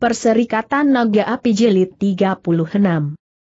Perserikatan Naga Api Jelit 36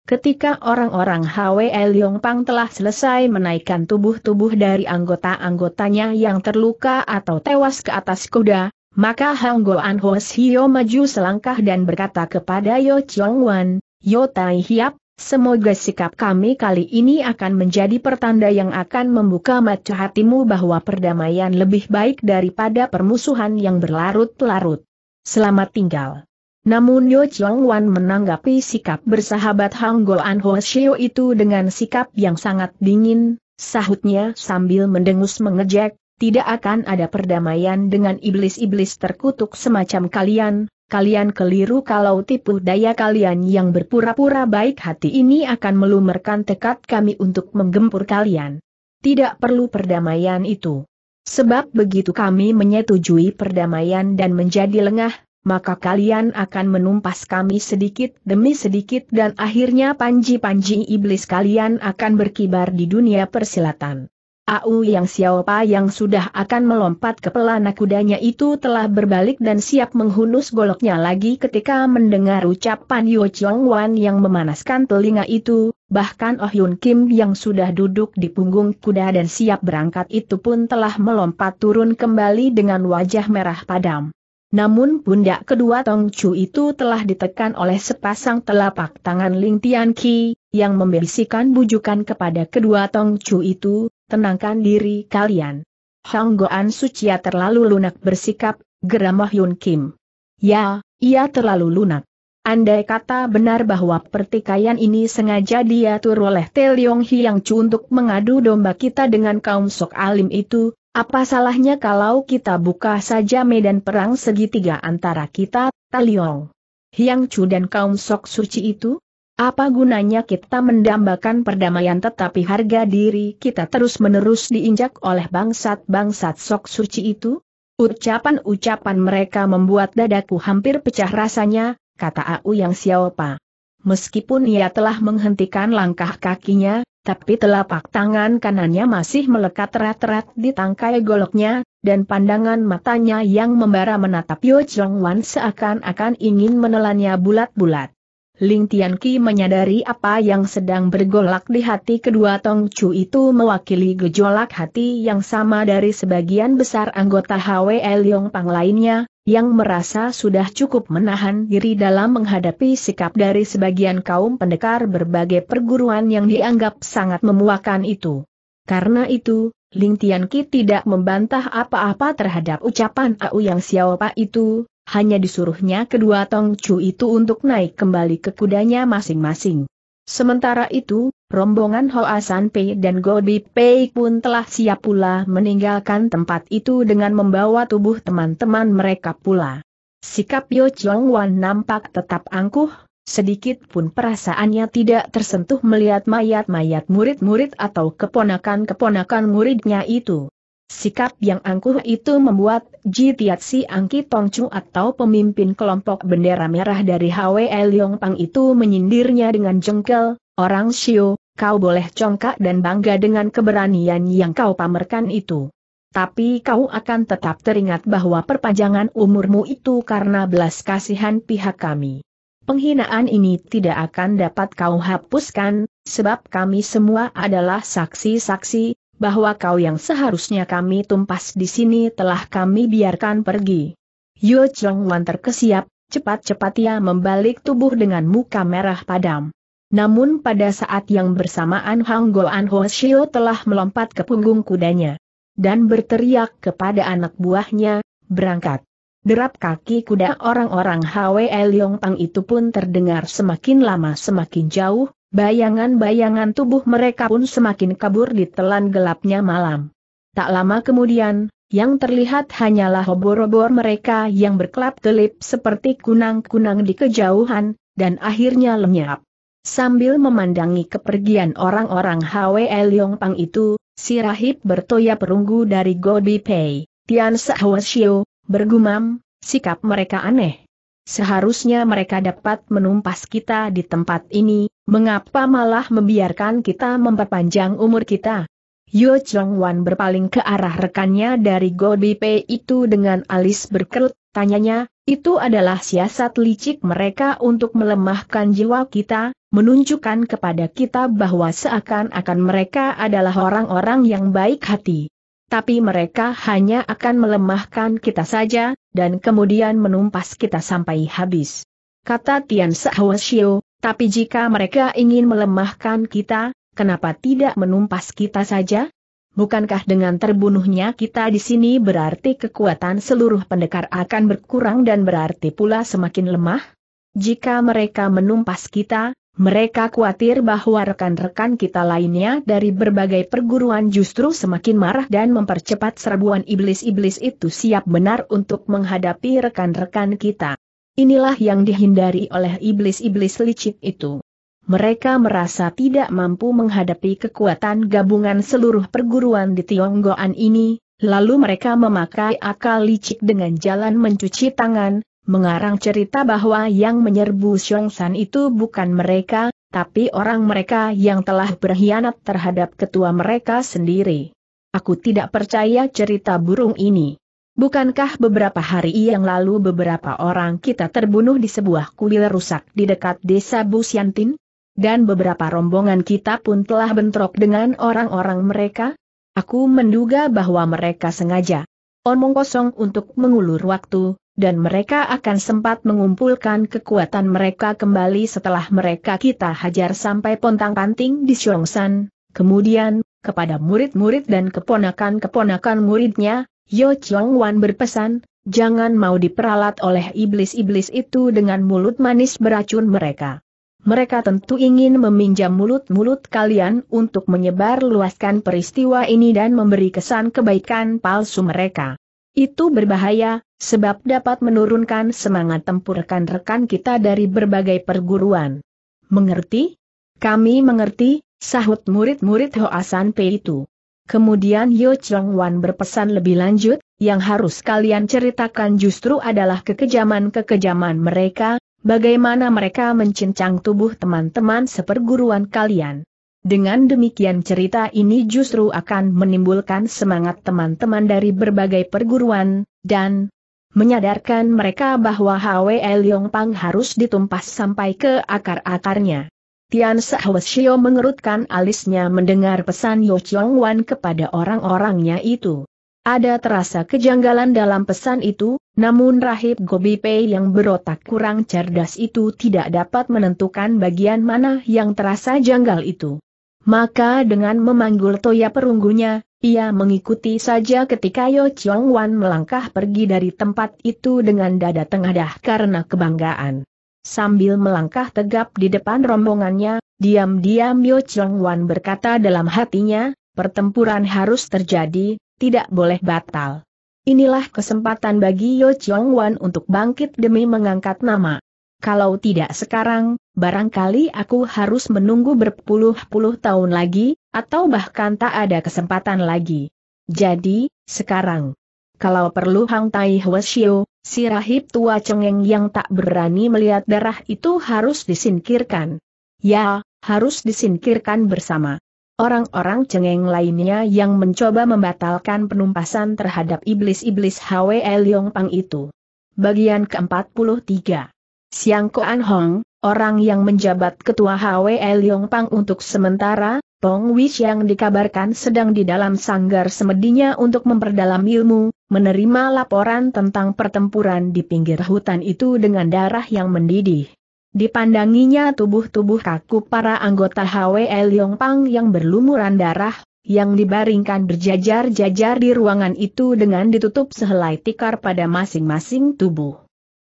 Ketika orang-orang HW Yong Pang telah selesai menaikkan tubuh-tubuh dari anggota-anggotanya yang terluka atau tewas ke atas kuda, maka Hang Goan Ho Hio maju selangkah dan berkata kepada Yo Chong Wan, Yo Tai Hiap, semoga sikap kami kali ini akan menjadi pertanda yang akan membuka mata hatimu bahwa perdamaian lebih baik daripada permusuhan yang berlarut-larut. Selamat tinggal. Namun Yo Chong Wan menanggapi sikap bersahabat Hang An Ho Shio itu dengan sikap yang sangat dingin, sahutnya sambil mendengus mengejek, tidak akan ada perdamaian dengan iblis-iblis terkutuk semacam kalian, kalian keliru kalau tipu daya kalian yang berpura-pura baik hati ini akan melumerkan tekad kami untuk menggempur kalian. Tidak perlu perdamaian itu. Sebab begitu kami menyetujui perdamaian dan menjadi lengah, maka kalian akan menumpas kami sedikit demi sedikit dan akhirnya panji-panji iblis kalian akan berkibar di dunia persilatan. Au Yang siapa yang sudah akan melompat ke pelana kudanya itu telah berbalik dan siap menghunus goloknya lagi ketika mendengar ucapan Yo Chong Wan yang memanaskan telinga itu, bahkan Oh Yun Kim yang sudah duduk di punggung kuda dan siap berangkat itu pun telah melompat turun kembali dengan wajah merah padam. Namun pundak kedua Tong Chu itu telah ditekan oleh sepasang telapak tangan Ling Tian Ki, yang membisikkan bujukan kepada kedua Tong Chu itu, tenangkan diri kalian. Hang Goan Sucia terlalu lunak bersikap, geramah Yun Kim. Ya, ia terlalu lunak. Andai kata benar bahwa pertikaian ini sengaja diatur oleh Teliong Hiang Chu untuk mengadu domba kita dengan kaum sok alim itu, apa salahnya kalau kita buka saja medan perang segitiga antara kita, Teliong Hiang Chu dan kaum sok suci itu? Apa gunanya kita mendambakan perdamaian tetapi harga diri kita terus-menerus diinjak oleh bangsat-bangsat sok suci itu? Ucapan-ucapan mereka membuat dadaku hampir pecah rasanya, kata Au Yang Xiaopa. Meskipun ia telah menghentikan langkah kakinya, tapi telapak tangan kanannya masih melekat erat-erat di tangkai goloknya, dan pandangan matanya yang membara menatap Yo Jong Wan seakan-akan ingin menelannya bulat-bulat. Ling Tianqi menyadari apa yang sedang bergolak di hati kedua Tong Chu itu mewakili gejolak hati yang sama dari sebagian besar anggota HWL Yong Pang lainnya, yang merasa sudah cukup menahan diri dalam menghadapi sikap dari sebagian kaum pendekar berbagai perguruan yang dianggap sangat memuakan itu. Karena itu, Ling Tianqi tidak membantah apa-apa terhadap ucapan Au Yang Xiaopa itu, hanya disuruhnya kedua Tong Chu itu untuk naik kembali ke kudanya masing-masing. Sementara itu, rombongan Hoa San Pei dan Gobi Pei pun telah siap pula meninggalkan tempat itu dengan membawa tubuh teman-teman mereka pula. Sikap Yo Chong Wan nampak tetap angkuh, sedikit pun perasaannya tidak tersentuh melihat mayat-mayat murid-murid atau keponakan-keponakan muridnya itu. Sikap yang angkuh itu membuat Ji Si Angki Tongcu atau pemimpin kelompok bendera merah dari HWE Pang itu menyindirnya dengan jengkel, orang Shio, kau boleh congkak dan bangga dengan keberanian yang kau pamerkan itu. Tapi kau akan tetap teringat bahwa perpanjangan umurmu itu karena belas kasihan pihak kami. Penghinaan ini tidak akan dapat kau hapuskan, sebab kami semua adalah saksi-saksi, bahwa kau yang seharusnya kami tumpas di sini telah kami biarkan pergi. Yo Chong Wan terkesiap, cepat-cepat ia membalik tubuh dengan muka merah padam. Namun pada saat yang bersamaan Hang An Ho Shio telah melompat ke punggung kudanya. Dan berteriak kepada anak buahnya, berangkat. Derap kaki kuda orang-orang Hwe Leong Pang itu pun terdengar semakin lama semakin jauh, Bayangan-bayangan tubuh mereka pun semakin kabur di telan gelapnya malam. Tak lama kemudian, yang terlihat hanyalah obor-obor mereka yang berkelap-kelip seperti kunang-kunang di kejauhan, dan akhirnya lenyap. Sambil memandangi kepergian orang-orang Hwe Leong Pang itu, si rahib bertoya perunggu dari Gobi Pei, Tian Sahuasio, bergumam, sikap mereka aneh seharusnya mereka dapat menumpas kita di tempat ini, mengapa malah membiarkan kita memperpanjang umur kita? Yo Chong Wan berpaling ke arah rekannya dari Pei itu dengan alis berkerut, tanyanya, itu adalah siasat licik mereka untuk melemahkan jiwa kita, menunjukkan kepada kita bahwa seakan-akan mereka adalah orang-orang yang baik hati tapi mereka hanya akan melemahkan kita saja, dan kemudian menumpas kita sampai habis. Kata Tian Sahuasio, tapi jika mereka ingin melemahkan kita, kenapa tidak menumpas kita saja? Bukankah dengan terbunuhnya kita di sini berarti kekuatan seluruh pendekar akan berkurang dan berarti pula semakin lemah? Jika mereka menumpas kita, mereka khawatir bahwa rekan-rekan kita lainnya dari berbagai perguruan justru semakin marah dan mempercepat serbuan iblis-iblis itu siap benar untuk menghadapi rekan-rekan kita. Inilah yang dihindari oleh iblis-iblis licik itu. Mereka merasa tidak mampu menghadapi kekuatan gabungan seluruh perguruan di Tionggoan ini, lalu mereka memakai akal licik dengan jalan mencuci tangan, mengarang cerita bahwa yang menyerbu San itu bukan mereka, tapi orang mereka yang telah berkhianat terhadap ketua mereka sendiri. Aku tidak percaya cerita burung ini. Bukankah beberapa hari yang lalu beberapa orang kita terbunuh di sebuah kuil rusak di dekat desa Busiantin? Dan beberapa rombongan kita pun telah bentrok dengan orang-orang mereka? Aku menduga bahwa mereka sengaja. Omong kosong untuk mengulur waktu, dan mereka akan sempat mengumpulkan kekuatan mereka kembali setelah mereka kita hajar sampai pontang-panting di Syongsan, kemudian, kepada murid-murid dan keponakan-keponakan muridnya, Yo Chong Wan berpesan, jangan mau diperalat oleh iblis-iblis itu dengan mulut manis beracun mereka. Mereka tentu ingin meminjam mulut-mulut kalian untuk menyebar luaskan peristiwa ini dan memberi kesan kebaikan palsu mereka. Itu berbahaya, sebab dapat menurunkan semangat tempurkan rekan kita dari berbagai perguruan. Mengerti? Kami mengerti, sahut murid-murid Hoasan P itu. Kemudian Yo Chong Wan berpesan lebih lanjut, yang harus kalian ceritakan justru adalah kekejaman-kekejaman mereka, bagaimana mereka mencincang tubuh teman-teman seperguruan kalian. Dengan demikian cerita ini justru akan menimbulkan semangat teman-teman dari berbagai perguruan, dan menyadarkan mereka bahwa Hwe Yong Pang harus ditumpas sampai ke akar-akarnya. Tian Sahuasio mengerutkan alisnya mendengar pesan Yo Chong Wan kepada orang-orangnya itu. Ada terasa kejanggalan dalam pesan itu, namun rahib Gobi Pei yang berotak kurang cerdas itu tidak dapat menentukan bagian mana yang terasa janggal itu. Maka dengan memanggul toya perunggunya, ia mengikuti saja ketika Yo Chong Wan melangkah pergi dari tempat itu dengan dada tengadah karena kebanggaan. Sambil melangkah tegap di depan rombongannya, diam-diam Yo Chong Wan berkata dalam hatinya, pertempuran harus terjadi, tidak boleh batal. Inilah kesempatan bagi Yo Chong Wan untuk bangkit demi mengangkat nama. Kalau tidak sekarang, barangkali aku harus menunggu berpuluh-puluh tahun lagi, atau bahkan tak ada kesempatan lagi. Jadi, sekarang. Kalau perlu Hang Tai Hwasyo, si rahib tua cengeng yang tak berani melihat darah itu harus disingkirkan. Ya, harus disingkirkan bersama. Orang-orang cengeng lainnya yang mencoba membatalkan penumpasan terhadap iblis-iblis HWL Yong Pang itu. Bagian ke-43 Siang Koan Hong, orang yang menjabat ketua HWE Leong Pang untuk sementara, Tong Wish yang dikabarkan sedang di dalam sanggar semedinya untuk memperdalam ilmu, menerima laporan tentang pertempuran di pinggir hutan itu dengan darah yang mendidih. Dipandanginya tubuh-tubuh kaku para anggota HWE Leong Pang yang berlumuran darah, yang dibaringkan berjajar-jajar di ruangan itu dengan ditutup sehelai tikar pada masing-masing tubuh.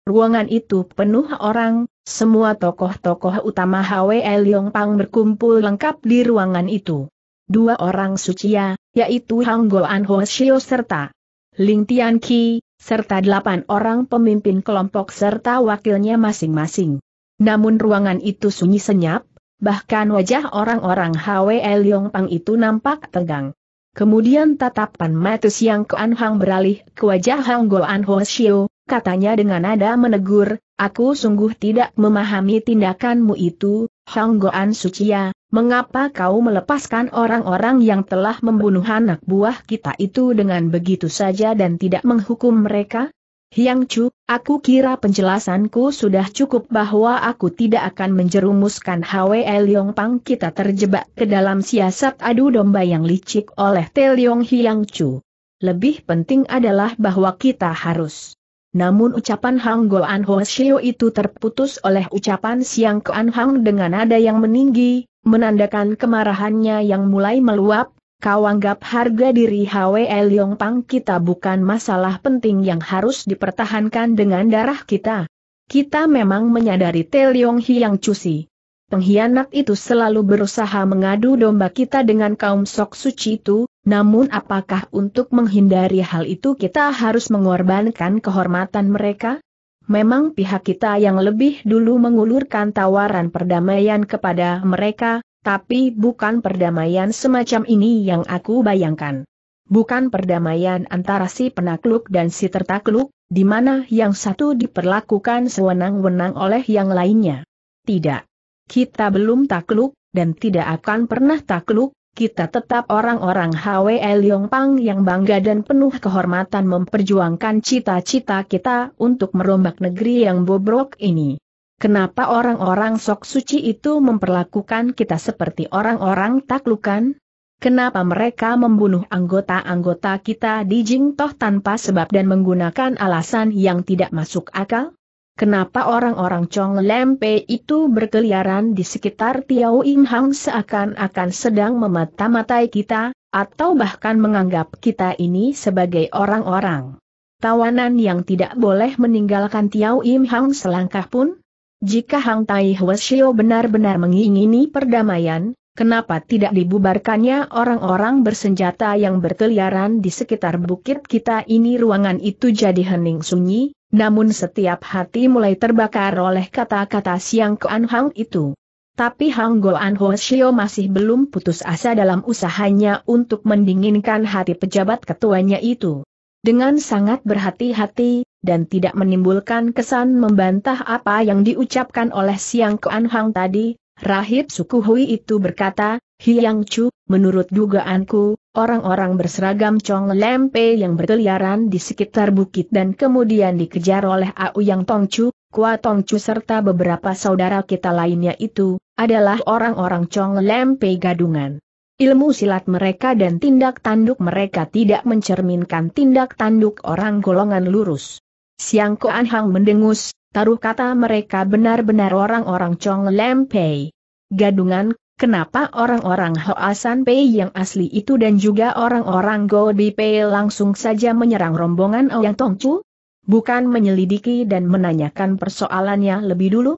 Ruangan itu penuh orang, semua tokoh-tokoh utama Hwe Leong Pang berkumpul lengkap di ruangan itu. Dua orang sucia, yaitu Hang Goan Ho Shio serta Ling Tian Ki, serta delapan orang pemimpin kelompok serta wakilnya masing-masing. Namun ruangan itu sunyi senyap, bahkan wajah orang-orang Hwe Leong Pang itu nampak tegang. Kemudian tatapan mata Siang Kuan Hang beralih ke wajah Hang Goan Ho Shio, katanya dengan nada menegur, aku sungguh tidak memahami tindakanmu itu, Goan Sucia, mengapa kau melepaskan orang-orang yang telah membunuh anak buah kita itu dengan begitu saja dan tidak menghukum mereka? Hyang Chu, aku kira penjelasanku sudah cukup bahwa aku tidak akan menjerumuskan Hwe Leong Pang kita terjebak ke dalam siasat adu domba yang licik oleh Te Leong Hyang Chu. Lebih penting adalah bahwa kita harus namun ucapan Hang Goan Ho Shio itu terputus oleh ucapan Siang Kuan Hang dengan nada yang meninggi, menandakan kemarahannya yang mulai meluap, kau anggap harga diri Hwe Leong Pang kita bukan masalah penting yang harus dipertahankan dengan darah kita. Kita memang menyadari Te Leong Hi yang cusi. Pengkhianat itu selalu berusaha mengadu domba kita dengan kaum sok suci itu, namun apakah untuk menghindari hal itu kita harus mengorbankan kehormatan mereka? Memang pihak kita yang lebih dulu mengulurkan tawaran perdamaian kepada mereka, tapi bukan perdamaian semacam ini yang aku bayangkan. Bukan perdamaian antara si penakluk dan si tertakluk, di mana yang satu diperlakukan sewenang-wenang oleh yang lainnya. Tidak kita belum takluk, dan tidak akan pernah takluk, kita tetap orang-orang HWL Pang yang bangga dan penuh kehormatan memperjuangkan cita-cita kita untuk merombak negeri yang bobrok ini. Kenapa orang-orang sok suci itu memperlakukan kita seperti orang-orang taklukan? Kenapa mereka membunuh anggota-anggota kita di Jingtoh tanpa sebab dan menggunakan alasan yang tidak masuk akal? Kenapa orang-orang Chong Lempe itu berkeliaran di sekitar Tiao Ing Hang seakan-akan sedang memata-matai kita, atau bahkan menganggap kita ini sebagai orang-orang tawanan yang tidak boleh meninggalkan Tiao Im Hang selangkah pun? Jika Hang Tai Shio benar-benar mengingini perdamaian, kenapa tidak dibubarkannya orang-orang bersenjata yang berkeliaran di sekitar bukit kita ini ruangan itu jadi hening sunyi, namun setiap hati mulai terbakar oleh kata-kata Siang Kuan Hang itu. Tapi Hang Goan Ho Shio masih belum putus asa dalam usahanya untuk mendinginkan hati pejabat ketuanya itu. Dengan sangat berhati-hati, dan tidak menimbulkan kesan membantah apa yang diucapkan oleh Siang Kuan Hang tadi, Rahib suku Hui itu berkata, Hiang Chu, menurut dugaanku, orang-orang berseragam Chong Lempe yang berkeliaran di sekitar bukit dan kemudian dikejar oleh Au Yang Tong Chu, Kua Tong Chu serta beberapa saudara kita lainnya itu, adalah orang-orang Chong Lempe gadungan. Ilmu silat mereka dan tindak tanduk mereka tidak mencerminkan tindak tanduk orang golongan lurus. Siang Koan Hang mendengus, Taruh kata mereka benar-benar orang-orang Chong Lem Pei. Gadungan, kenapa orang-orang Hoasan Pei yang asli itu dan juga orang-orang Go Bi Pei langsung saja menyerang rombongan Ouyang Tongcu? Bukan menyelidiki dan menanyakan persoalannya lebih dulu?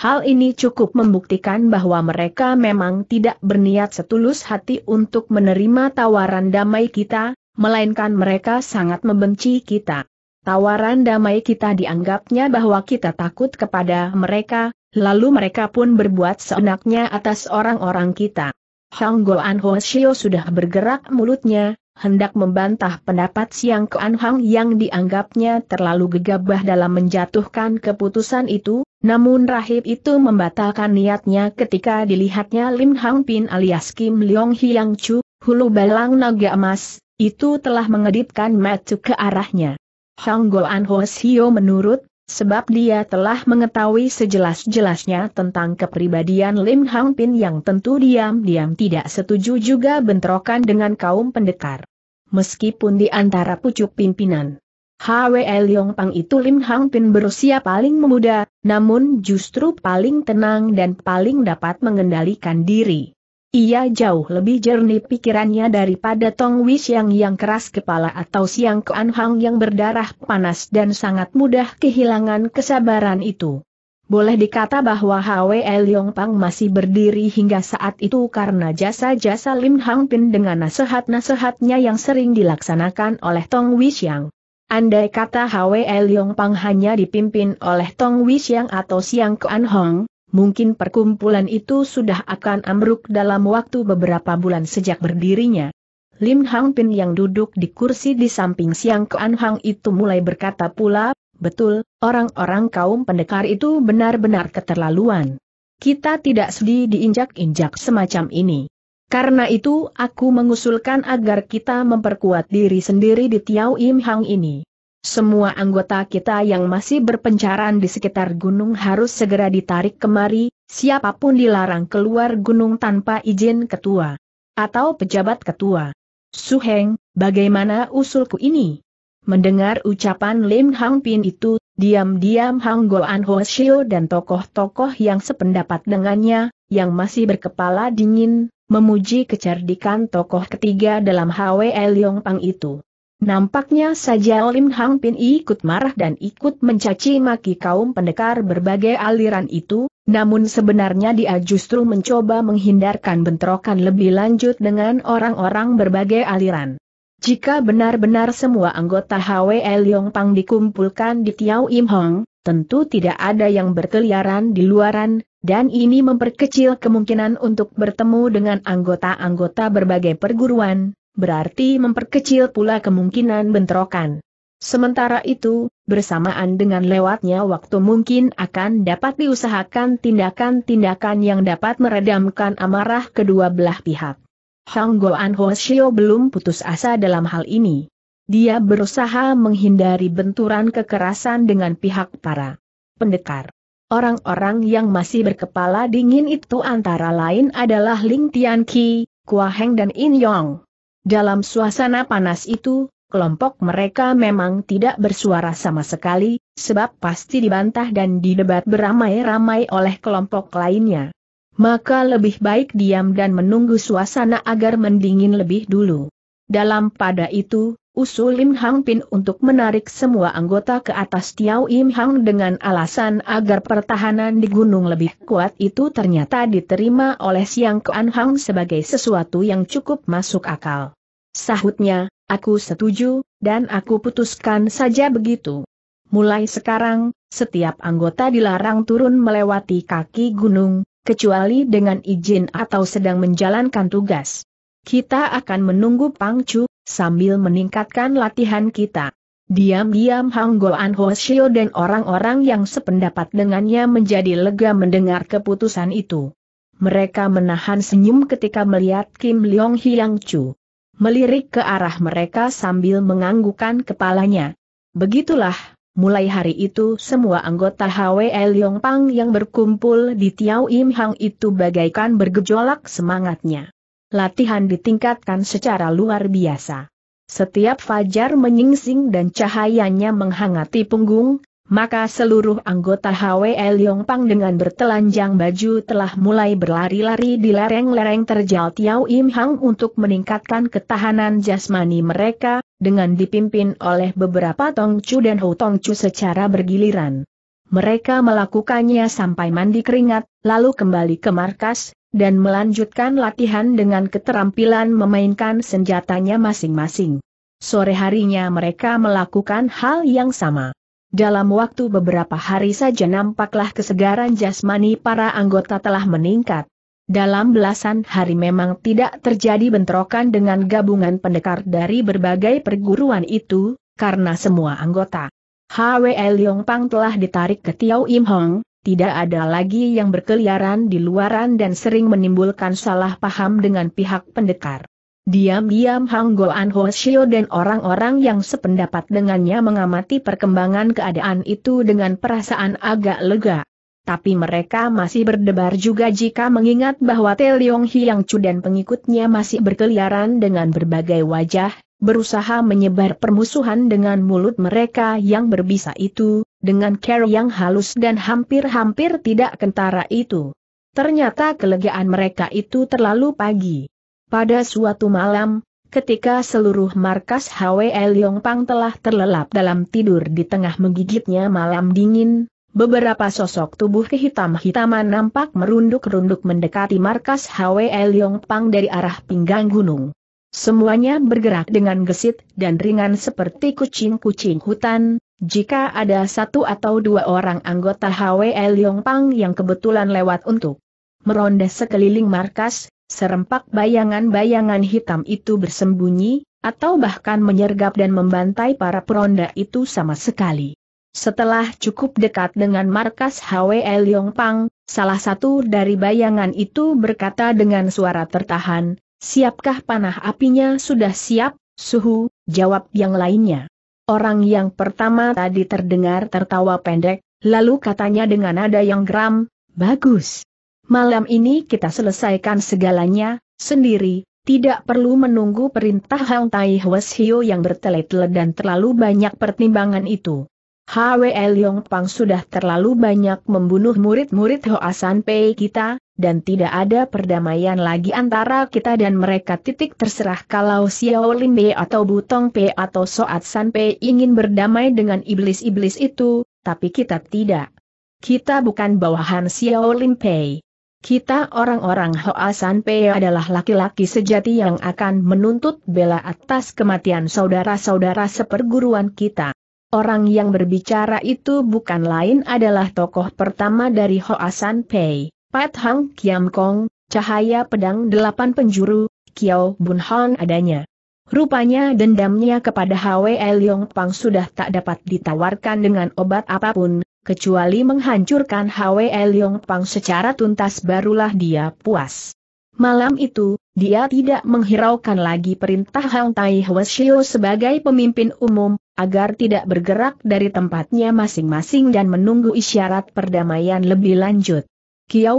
Hal ini cukup membuktikan bahwa mereka memang tidak berniat setulus hati untuk menerima tawaran damai kita, melainkan mereka sangat membenci kita. Tawaran damai kita dianggapnya bahwa kita takut kepada mereka, lalu mereka pun berbuat seenaknya atas orang-orang kita. Hang Goan Ho Shio sudah bergerak mulutnya, hendak membantah pendapat Siang Kuan Hang yang dianggapnya terlalu gegabah dalam menjatuhkan keputusan itu, namun rahib itu membatalkan niatnya ketika dilihatnya Lim Hang Pin alias Kim Leong Hyang Chu, hulu balang naga emas, itu telah mengedipkan mata ke arahnya. Shanggol Anhoes Sio menurut, sebab dia telah mengetahui sejelas-jelasnya tentang kepribadian Lim Hang Pin yang tentu diam-diam tidak setuju juga bentrokan dengan kaum pendekar. Meskipun di antara pucuk pimpinan Hwe Yong Pang itu Lim Hang Pin berusia paling muda, namun justru paling tenang dan paling dapat mengendalikan diri. Ia jauh lebih jernih pikirannya daripada Tong Wishang yang keras kepala atau Siang Kuan Hang yang berdarah panas dan sangat mudah kehilangan kesabaran itu. Boleh dikata bahwa Hwe Leong Pang masih berdiri hingga saat itu karena jasa-jasa Lim Hang Pin dengan nasihat-nasihatnya yang sering dilaksanakan oleh Tong Wishang. Andai kata Hwe Leong Pang hanya dipimpin oleh Tong Wishang atau Siang Kuan Hong, mungkin perkumpulan itu sudah akan ambruk dalam waktu beberapa bulan sejak berdirinya. Lim Hang Pin yang duduk di kursi di samping Siang Kuan Hang itu mulai berkata pula, betul, orang-orang kaum pendekar itu benar-benar keterlaluan. Kita tidak sedih diinjak-injak semacam ini. Karena itu aku mengusulkan agar kita memperkuat diri sendiri di Tiau Im Hang ini. Semua anggota kita yang masih berpencaran di sekitar gunung harus segera ditarik kemari, siapapun dilarang keluar gunung tanpa izin ketua. Atau pejabat ketua. Suheng, bagaimana usulku ini? Mendengar ucapan Lim Hang Pin itu, diam-diam Hang Goan Ho Shio dan tokoh-tokoh yang sependapat dengannya, yang masih berkepala dingin, memuji kecerdikan tokoh ketiga dalam HWL Yong Pang itu. Nampaknya saja Lim Hang Pin ikut marah dan ikut mencaci maki kaum pendekar berbagai aliran itu, namun sebenarnya dia justru mencoba menghindarkan bentrokan lebih lanjut dengan orang-orang berbagai aliran. Jika benar-benar semua anggota HWL Yong Pang dikumpulkan di Tiau Im Hong, tentu tidak ada yang berkeliaran di luaran, dan ini memperkecil kemungkinan untuk bertemu dengan anggota-anggota berbagai perguruan, berarti memperkecil pula kemungkinan bentrokan. Sementara itu, bersamaan dengan lewatnya waktu mungkin akan dapat diusahakan tindakan-tindakan yang dapat meredamkan amarah kedua belah pihak. Hang Goan Hoshio belum putus asa dalam hal ini. Dia berusaha menghindari benturan kekerasan dengan pihak para pendekar. Orang-orang yang masih berkepala dingin itu antara lain adalah Ling Tianqi, Kuaheng Heng dan In Yong. Dalam suasana panas itu, kelompok mereka memang tidak bersuara sama sekali, sebab pasti dibantah dan didebat beramai-ramai oleh kelompok lainnya. Maka lebih baik diam dan menunggu suasana agar mendingin lebih dulu. Dalam pada itu, usul Lim Hang Pin untuk menarik semua anggota ke atas Tiao Im Hang dengan alasan agar pertahanan di gunung lebih kuat itu ternyata diterima oleh Siang Kuan Hang sebagai sesuatu yang cukup masuk akal. Sahutnya, aku setuju, dan aku putuskan saja begitu. Mulai sekarang, setiap anggota dilarang turun melewati kaki gunung, kecuali dengan izin atau sedang menjalankan tugas. Kita akan menunggu Pangcu sambil meningkatkan latihan kita. Diam-diam Hang Goan Ho dan orang-orang yang sependapat dengannya menjadi lega mendengar keputusan itu. Mereka menahan senyum ketika melihat Kim Leong Hyang Chu. Melirik ke arah mereka sambil menganggukkan kepalanya. Begitulah, mulai hari itu semua anggota HWL Leong Pang yang berkumpul di Tiao Im Hang itu bagaikan bergejolak semangatnya latihan ditingkatkan secara luar biasa. Setiap fajar menyingsing dan cahayanya menghangati punggung, maka seluruh anggota HWL Yongpang dengan bertelanjang baju telah mulai berlari-lari di lereng-lereng terjal Tiao Im Hang untuk meningkatkan ketahanan jasmani mereka, dengan dipimpin oleh beberapa Tongcu dan Hou Chu secara bergiliran. Mereka melakukannya sampai mandi keringat, lalu kembali ke markas, dan melanjutkan latihan dengan keterampilan memainkan senjatanya masing-masing. Sore harinya mereka melakukan hal yang sama. Dalam waktu beberapa hari saja nampaklah kesegaran jasmani para anggota telah meningkat. Dalam belasan hari memang tidak terjadi bentrokan dengan gabungan pendekar dari berbagai perguruan itu, karena semua anggota. H.W.L. Yong Pang telah ditarik ke Tiao Im Hong, tidak ada lagi yang berkeliaran di luaran dan sering menimbulkan salah paham dengan pihak pendekar. Diam-diam Hang Goan Ho Shio dan orang-orang yang sependapat dengannya mengamati perkembangan keadaan itu dengan perasaan agak lega. Tapi mereka masih berdebar juga jika mengingat bahwa Te Leong Hiang Chu dan pengikutnya masih berkeliaran dengan berbagai wajah, berusaha menyebar permusuhan dengan mulut mereka yang berbisa itu, dengan cara yang halus dan hampir-hampir tidak kentara itu. Ternyata kelegaan mereka itu terlalu pagi. Pada suatu malam, ketika seluruh markas HWL Yongpang telah terlelap dalam tidur di tengah menggigitnya malam dingin, Beberapa sosok tubuh kehitam-hitaman nampak merunduk-runduk mendekati markas HWL Yongpang dari arah pinggang gunung. Semuanya bergerak dengan gesit dan ringan seperti kucing-kucing hutan, jika ada satu atau dua orang anggota HWL Pang yang kebetulan lewat untuk meronda sekeliling markas, serempak bayangan-bayangan hitam itu bersembunyi, atau bahkan menyergap dan membantai para peronda itu sama sekali. Setelah cukup dekat dengan markas HWL Pang, salah satu dari bayangan itu berkata dengan suara tertahan, siapkah panah apinya sudah siap, suhu, jawab yang lainnya. Orang yang pertama tadi terdengar tertawa pendek, lalu katanya dengan nada yang geram, bagus. Malam ini kita selesaikan segalanya, sendiri, tidak perlu menunggu perintah Hang Tai Hwes Hio yang bertele-tele dan terlalu banyak pertimbangan itu. HWL Yong Pang sudah terlalu banyak membunuh murid-murid Hoa San Pei kita, dan tidak ada perdamaian lagi antara kita dan mereka titik terserah kalau Xiao Limbe atau Butong Pei atau Soat San Pei ingin berdamai dengan iblis-iblis itu, tapi kita tidak. Kita bukan bawahan Xiao Pei. Kita orang-orang Hoa San Pei adalah laki-laki sejati yang akan menuntut bela atas kematian saudara-saudara seperguruan kita. Orang yang berbicara itu bukan lain adalah tokoh pertama dari Hoa San Pei. Pat Hang Kiam Kong, cahaya pedang delapan penjuru, Kiao Bun Han adanya. Rupanya dendamnya kepada Hwe Leong Pang sudah tak dapat ditawarkan dengan obat apapun, kecuali menghancurkan Hwe Leong Pang secara tuntas barulah dia puas. Malam itu, dia tidak menghiraukan lagi perintah Hang Tai Shio sebagai pemimpin umum, agar tidak bergerak dari tempatnya masing-masing dan menunggu isyarat perdamaian lebih lanjut.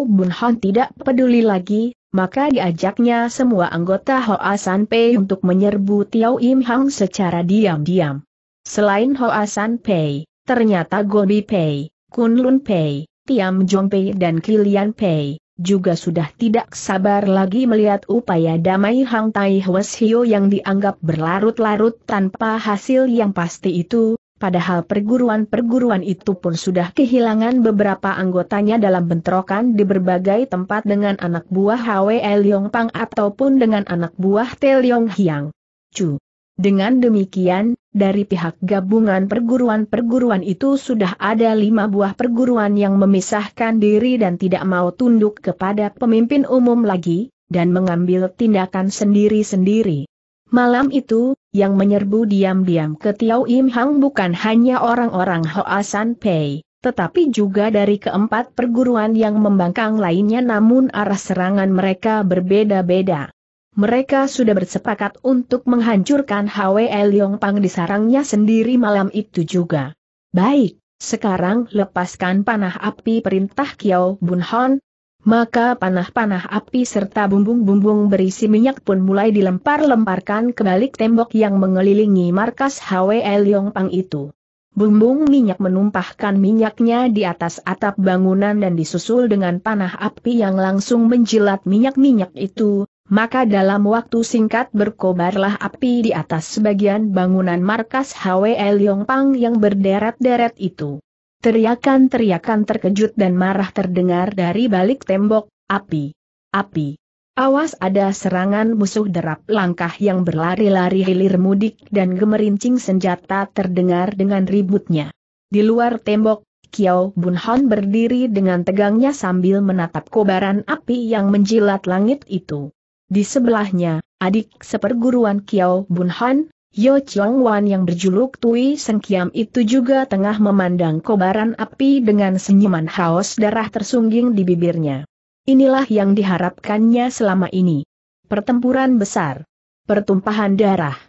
Bun Hon tidak peduli lagi, maka diajaknya semua anggota Hoa San Pei untuk menyerbu Tiao Im Hang secara diam-diam. Selain Hoa San Pei, ternyata Gobi Pei, Kunlun Pei, Tiam Jong Pei dan Kilian Pei, juga sudah tidak sabar lagi melihat upaya damai Hang Tai Hwes Hio yang dianggap berlarut-larut tanpa hasil yang pasti itu, padahal perguruan-perguruan itu pun sudah kehilangan beberapa anggotanya dalam bentrokan di berbagai tempat dengan anak buah Hwe Yong Pang ataupun dengan anak buah Te Leong Hiang. Cu. Dengan demikian, dari pihak gabungan perguruan-perguruan itu sudah ada lima buah perguruan yang memisahkan diri dan tidak mau tunduk kepada pemimpin umum lagi, dan mengambil tindakan sendiri-sendiri. Malam itu, yang menyerbu diam-diam ke Tiau Im Hang bukan hanya orang-orang Hoa San Pei, tetapi juga dari keempat perguruan yang membangkang lainnya namun arah serangan mereka berbeda-beda. Mereka sudah bersepakat untuk menghancurkan Hwe Leong Pang di sarangnya sendiri malam itu juga. Baik, sekarang lepaskan panah api perintah Kiao Bun Hon maka panah-panah api serta bumbung-bumbung berisi minyak pun mulai dilempar-lemparkan ke balik tembok yang mengelilingi markas HWL Pang itu. Bumbung minyak menumpahkan minyaknya di atas atap bangunan dan disusul dengan panah api yang langsung menjilat minyak-minyak itu, maka dalam waktu singkat berkobarlah api di atas sebagian bangunan markas HWL Pang yang berderet-deret itu. Teriakan-teriakan terkejut dan marah terdengar dari balik tembok, api, api. Awas ada serangan musuh derap langkah yang berlari-lari hilir mudik dan gemerincing senjata terdengar dengan ributnya. Di luar tembok, Kiao Bunhan berdiri dengan tegangnya sambil menatap kobaran api yang menjilat langit itu. Di sebelahnya, adik seperguruan Kiao Bunhan Yo Chong Wan yang berjuluk Tui Seng Kiam itu juga tengah memandang kobaran api dengan senyuman haus darah tersungging di bibirnya. Inilah yang diharapkannya selama ini. Pertempuran besar. Pertumpahan darah.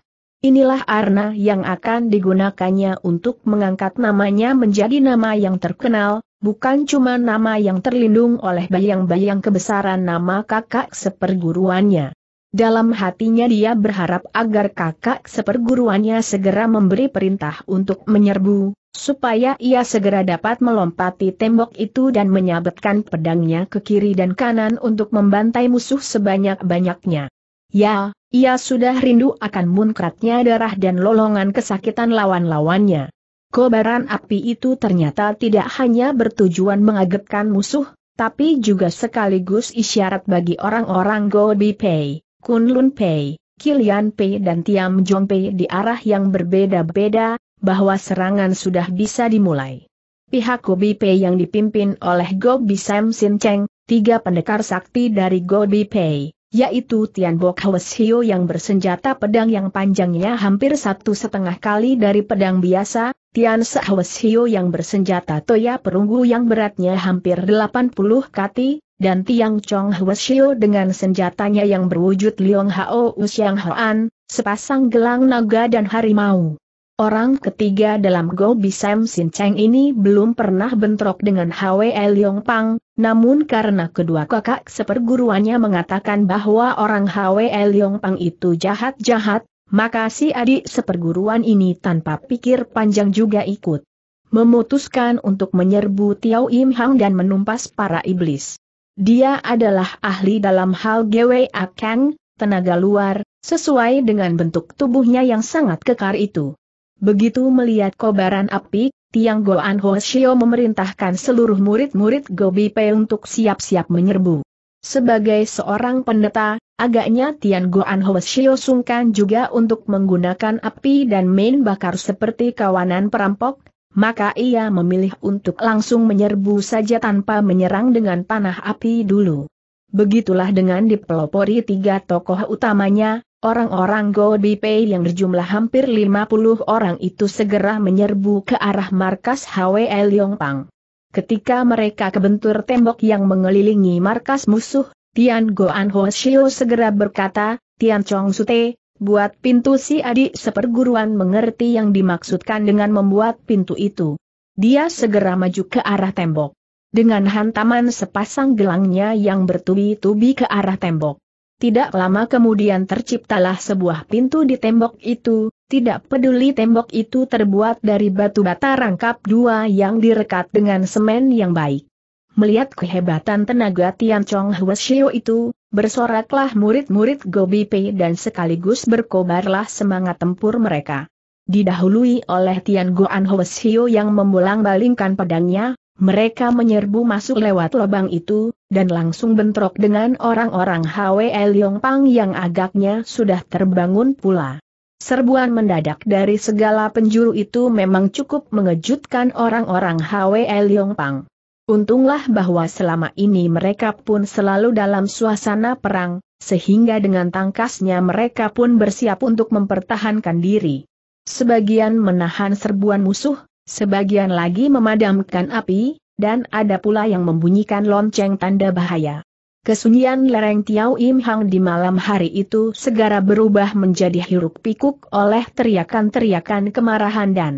Inilah arna yang akan digunakannya untuk mengangkat namanya menjadi nama yang terkenal, bukan cuma nama yang terlindung oleh bayang-bayang kebesaran nama kakak seperguruannya. Dalam hatinya dia berharap agar kakak seperguruannya segera memberi perintah untuk menyerbu, supaya ia segera dapat melompati tembok itu dan menyabetkan pedangnya ke kiri dan kanan untuk membantai musuh sebanyak-banyaknya. Ya, ia sudah rindu akan munkratnya darah dan lolongan kesakitan lawan-lawannya. Kobaran api itu ternyata tidak hanya bertujuan mengagetkan musuh, tapi juga sekaligus isyarat bagi orang-orang Go Bipei. Kun Lun Pei, Kilian Pei dan Tiam Jong Pei di arah yang berbeda-beda, bahwa serangan sudah bisa dimulai. Pihak Gobi Pei yang dipimpin oleh Gobi Sam Sin Cheng, tiga pendekar sakti dari Gobi Pei, yaitu Tian Bok Hwes Hio yang bersenjata pedang yang panjangnya hampir satu setengah kali dari pedang biasa, Tian Sahwes Hio yang bersenjata toya perunggu yang beratnya hampir 80 kati, dan Tiang Chong Hwasyo dengan senjatanya yang berwujud Liong Hao Usiang Hoan, sepasang gelang naga dan harimau. Orang ketiga dalam Go Bisem Sin Cheng ini belum pernah bentrok dengan Hwe Liong Pang, namun karena kedua kakak seperguruannya mengatakan bahwa orang Hwe Liong Pang itu jahat-jahat, maka si adik seperguruan ini tanpa pikir panjang juga ikut. Memutuskan untuk menyerbu Tiao Im Hang dan menumpas para iblis. Dia adalah ahli dalam hal Gwe Akeng, tenaga luar, sesuai dengan bentuk tubuhnya yang sangat kekar itu. Begitu melihat kobaran api, Tiang Goan Hoshio memerintahkan seluruh murid-murid Gobi Pei untuk siap-siap menyerbu. Sebagai seorang pendeta, agaknya Tian Goan Hoshio sungkan juga untuk menggunakan api dan main bakar seperti kawanan perampok, maka ia memilih untuk langsung menyerbu saja tanpa menyerang dengan panah api dulu. Begitulah dengan dipelopori tiga tokoh utamanya, orang-orang Go Pei yang berjumlah hampir 50 orang itu segera menyerbu ke arah markas HWL Pang. Ketika mereka kebentur tembok yang mengelilingi markas musuh, Tian Goan Ho segera berkata, Tian Chong Sute, Buat pintu si adik seperguruan mengerti yang dimaksudkan dengan membuat pintu itu. Dia segera maju ke arah tembok. Dengan hantaman sepasang gelangnya yang bertubi-tubi ke arah tembok. Tidak lama kemudian terciptalah sebuah pintu di tembok itu, tidak peduli tembok itu terbuat dari batu bata rangkap dua yang direkat dengan semen yang baik. Melihat kehebatan tenaga Tian Chong Huo Shio itu, bersoraklah murid-murid Gobi Pei dan sekaligus berkobarlah semangat tempur mereka. Didahului oleh Tian Goan Huo Shio yang memulang balingkan pedangnya, mereka menyerbu masuk lewat lubang itu, dan langsung bentrok dengan orang-orang Hwe Leong Pang yang agaknya sudah terbangun pula. Serbuan mendadak dari segala penjuru itu memang cukup mengejutkan orang-orang Hwe Leong Pang. Untunglah bahwa selama ini mereka pun selalu dalam suasana perang, sehingga dengan tangkasnya mereka pun bersiap untuk mempertahankan diri. Sebagian menahan serbuan musuh, sebagian lagi memadamkan api, dan ada pula yang membunyikan lonceng tanda bahaya. Kesunyian lereng Tiau Im Hang di malam hari itu segera berubah menjadi hiruk pikuk oleh teriakan-teriakan kemarahan dan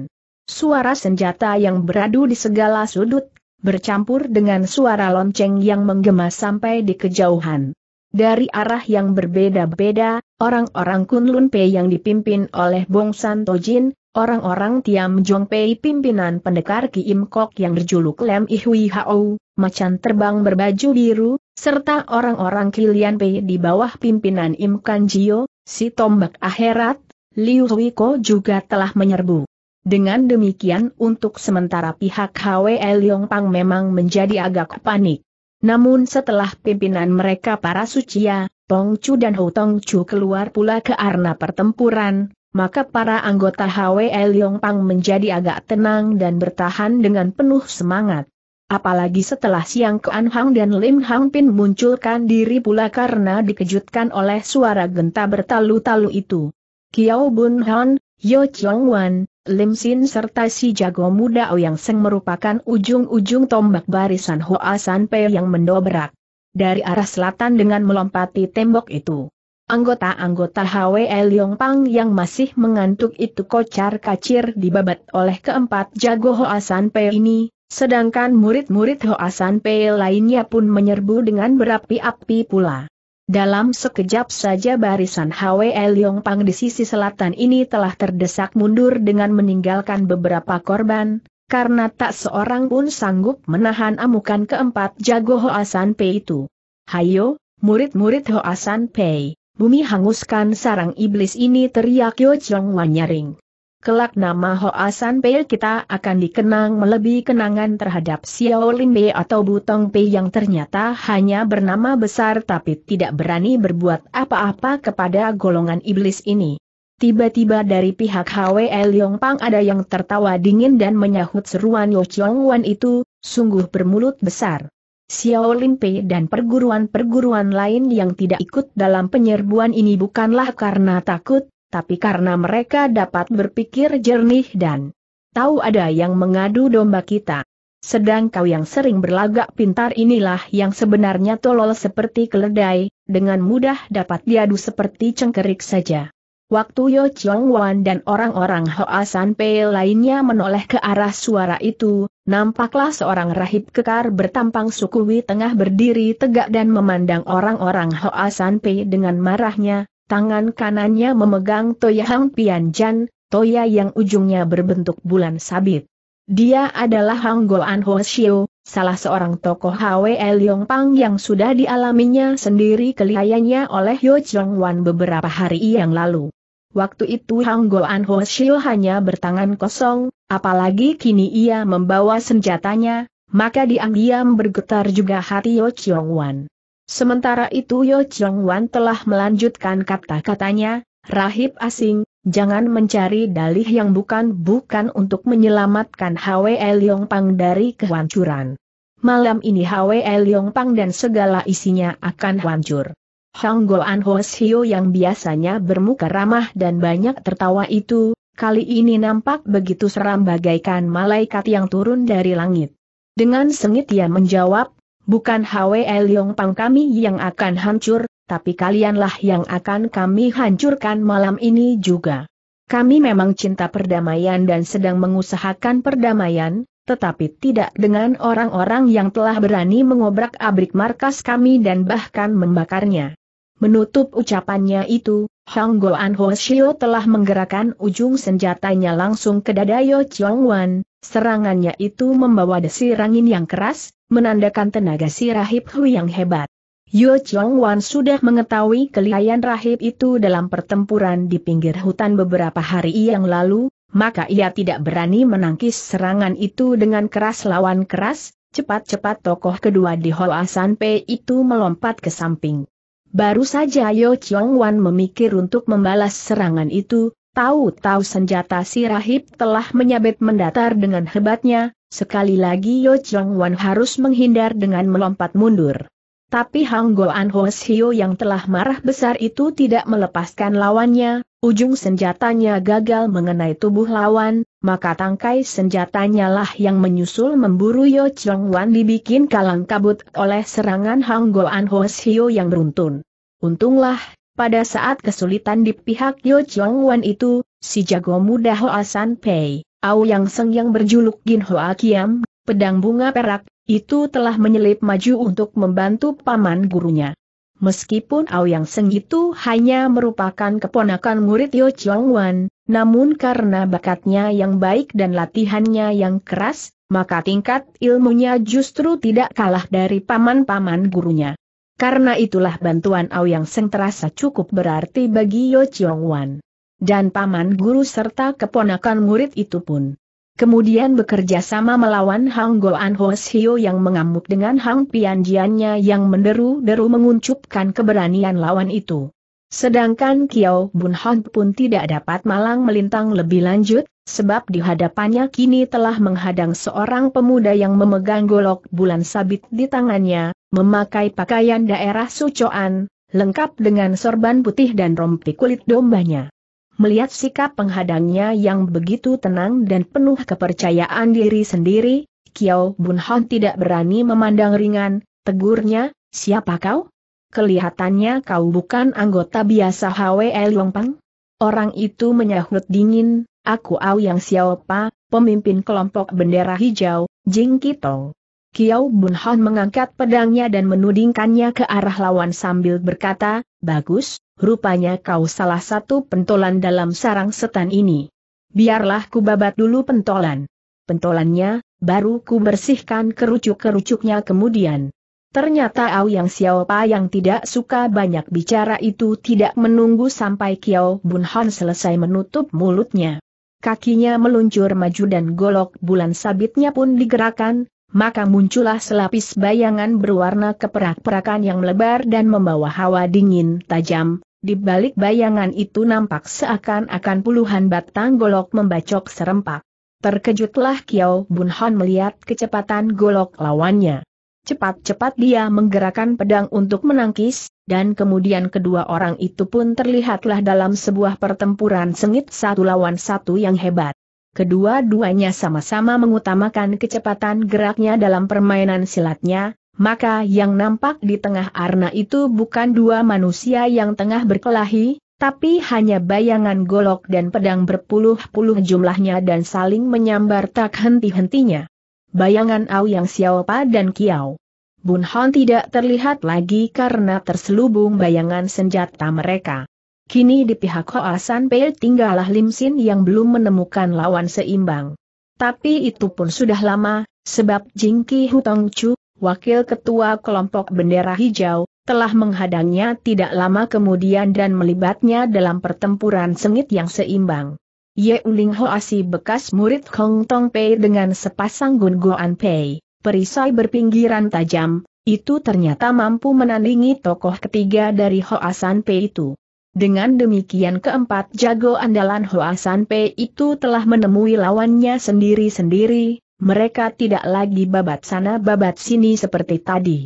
suara senjata yang beradu di segala sudut bercampur dengan suara lonceng yang menggema sampai di kejauhan. Dari arah yang berbeda-beda, orang-orang Kunlun Pei yang dipimpin oleh Bong San Jin, orang-orang Tiam Jong Pei pimpinan pendekar Ki Im Kok yang berjuluk Lem Ihui Hao, macan terbang berbaju biru, serta orang-orang Kilian Pei di bawah pimpinan Im Kan Jio, si tombak akhirat, Liu Hui Ko juga telah menyerbu. Dengan demikian untuk sementara pihak HWL Pang memang menjadi agak panik. Namun setelah pimpinan mereka para sucia, Tong Chu dan Ho Tong Chu keluar pula ke arena pertempuran, maka para anggota HWL Pang menjadi agak tenang dan bertahan dengan penuh semangat. Apalagi setelah siang Kuan Hang dan Lim Hang Pin munculkan diri pula karena dikejutkan oleh suara genta bertalu-talu itu. Kiao Bun Han, Yo Chong Wan, Lim Sin serta si jago muda yang Seng merupakan ujung-ujung tombak barisan Hoa Pei yang mendobrak dari arah selatan dengan melompati tembok itu. Anggota-anggota HWL Pang yang masih mengantuk itu kocar kacir dibabat oleh keempat jago Hoa Pei ini, sedangkan murid-murid Hoa Pei lainnya pun menyerbu dengan berapi-api pula. Dalam sekejap saja barisan Hwe Leong Pang di sisi selatan ini telah terdesak mundur dengan meninggalkan beberapa korban, karena tak seorang pun sanggup menahan amukan keempat jago Hoasan Pei itu. Hayo, murid-murid Hoasan Pei, bumi hanguskan sarang iblis ini teriak Yo Chong Wan nyaring. Kelak nama Hoa San Pei kita akan dikenang melebihi kenangan terhadap Xiao Lin Pei atau Butong Pei yang ternyata hanya bernama besar tapi tidak berani berbuat apa-apa kepada golongan iblis ini. Tiba-tiba dari pihak Hwe Yong Pang ada yang tertawa dingin dan menyahut seruan Yo Chong Wan itu, sungguh bermulut besar. Xiao Lin Pei dan perguruan-perguruan lain yang tidak ikut dalam penyerbuan ini bukanlah karena takut, tapi karena mereka dapat berpikir jernih dan tahu ada yang mengadu domba kita. Sedang kau yang sering berlagak pintar inilah yang sebenarnya tolol seperti keledai, dengan mudah dapat diadu seperti cengkerik saja. Waktu Yo Chong Wan dan orang-orang Hoa San Pei lainnya menoleh ke arah suara itu, nampaklah seorang rahib kekar bertampang sukuwi tengah berdiri tegak dan memandang orang-orang Hoa San Pei dengan marahnya, Tangan kanannya memegang Toya Hang pian jan, Toya yang ujungnya berbentuk bulan sabit. Dia adalah Hang Goan Ho Xiu, salah seorang tokoh L Yong Pang yang sudah dialaminya sendiri kelihayanya oleh Yo Cheng Wan beberapa hari yang lalu. Waktu itu Hang Goan Ho Xiu hanya bertangan kosong, apalagi kini ia membawa senjatanya, maka diam-diam bergetar juga hati Yo Wan. Sementara itu Yo Chong Wan telah melanjutkan kata-katanya, Rahib asing, jangan mencari dalih yang bukan-bukan untuk menyelamatkan Hwe Leong Pang dari kehancuran. Malam ini Hwe Leong Pang dan segala isinya akan hancur. Hang Goan Hos yang biasanya bermuka ramah dan banyak tertawa itu, kali ini nampak begitu seram bagaikan malaikat yang turun dari langit. Dengan sengit ia menjawab, Bukan Hwe Leong Pang kami yang akan hancur, tapi kalianlah yang akan kami hancurkan malam ini juga. Kami memang cinta perdamaian dan sedang mengusahakan perdamaian, tetapi tidak dengan orang-orang yang telah berani mengobrak abrik markas kami dan bahkan membakarnya. Menutup ucapannya itu, Hong Goan Ho Shio telah menggerakkan ujung senjatanya langsung ke dada Yo Chong Wan, serangannya itu membawa desir angin yang keras, menandakan tenaga si rahib Hui yang hebat. Yo Chong Wan sudah mengetahui kelihayan rahib itu dalam pertempuran di pinggir hutan beberapa hari yang lalu, maka ia tidak berani menangkis serangan itu dengan keras lawan keras, cepat-cepat tokoh kedua di Hoa San Pei itu melompat ke samping. Baru saja Yo Chong Wan memikir untuk membalas serangan itu, tahu-tahu senjata si rahib telah menyabet mendatar dengan hebatnya, sekali lagi Yo Chong Wan harus menghindar dengan melompat mundur. Tapi Hang Goan Hosio yang telah marah besar itu tidak melepaskan lawannya, ujung senjatanya gagal mengenai tubuh lawan, maka tangkai senjatanya lah yang menyusul memburu Yo Chong Wan dibikin kalang kabut oleh serangan Hang An Ho Sio yang beruntun. Untunglah, pada saat kesulitan di pihak Yo Chong Wan itu, si jago muda Hoa San Pei, Au Yang Seng yang berjuluk Gin Hoa Kiam, pedang bunga perak, itu telah menyelip maju untuk membantu paman gurunya. Meskipun Aoyang Seng itu hanya merupakan keponakan murid Yo Chong Wan, namun karena bakatnya yang baik dan latihannya yang keras, maka tingkat ilmunya justru tidak kalah dari paman-paman gurunya. Karena itulah bantuan Aoyang Seng terasa cukup berarti bagi Yo Chong Wan. Dan paman guru serta keponakan murid itu pun Kemudian bekerja sama melawan Hang Goan Hio yang mengamuk dengan Hang Pianjiannya yang menderu-deru menguncupkan keberanian lawan itu. Sedangkan Kiao Bun Hong pun tidak dapat malang melintang lebih lanjut, sebab di hadapannya kini telah menghadang seorang pemuda yang memegang golok bulan sabit di tangannya, memakai pakaian daerah sucoan, lengkap dengan sorban putih dan rompi kulit dombanya melihat sikap penghadangnya yang begitu tenang dan penuh kepercayaan diri sendiri, Kiao Bun Hon tidak berani memandang ringan, tegurnya, siapa kau? Kelihatannya kau bukan anggota biasa HWE Longpang? Orang itu menyahut dingin, aku yang Xiaopa, pemimpin kelompok bendera hijau, Jing Kitong. Kiao Bun Hon mengangkat pedangnya dan menudingkannya ke arah lawan sambil berkata, Bagus, rupanya kau salah satu pentolan dalam sarang setan ini. Biarlah ku babat dulu pentolan. Pentolannya, baru ku bersihkan kerucuk-kerucuknya kemudian. Ternyata Au yang siapa yang tidak suka banyak bicara itu tidak menunggu sampai Kiao Bunhan selesai menutup mulutnya. Kakinya meluncur maju dan golok bulan sabitnya pun digerakkan, maka muncullah selapis bayangan berwarna keperak-perakan yang melebar dan membawa hawa dingin tajam, di balik bayangan itu nampak seakan-akan puluhan batang golok membacok serempak. Terkejutlah Kiao Bun Han melihat kecepatan golok lawannya. Cepat-cepat dia menggerakkan pedang untuk menangkis, dan kemudian kedua orang itu pun terlihatlah dalam sebuah pertempuran sengit satu lawan satu yang hebat. Kedua-duanya sama-sama mengutamakan kecepatan geraknya dalam permainan silatnya, maka yang nampak di tengah arna itu bukan dua manusia yang tengah berkelahi, tapi hanya bayangan golok dan pedang berpuluh-puluh jumlahnya dan saling menyambar tak henti-hentinya. Bayangan Au Yang Xiaopa dan Kiau. Bun Hon tidak terlihat lagi karena terselubung bayangan senjata mereka. Kini di pihak Hoa San Pei tinggallah Lim Sin yang belum menemukan lawan seimbang. Tapi itu pun sudah lama, sebab Jingki Hutong Chu wakil ketua kelompok bendera hijau, telah menghadangnya tidak lama kemudian dan melibatnya dalam pertempuran sengit yang seimbang. Ye Uling Hoasi bekas murid Hong Tong Pei dengan sepasang Gun Goan Pei, perisai berpinggiran tajam, itu ternyata mampu menandingi tokoh ketiga dari Hoasan Pei itu. Dengan demikian keempat jago andalan Hoasan Pei itu telah menemui lawannya sendiri-sendiri, mereka tidak lagi babat sana babat sini seperti tadi.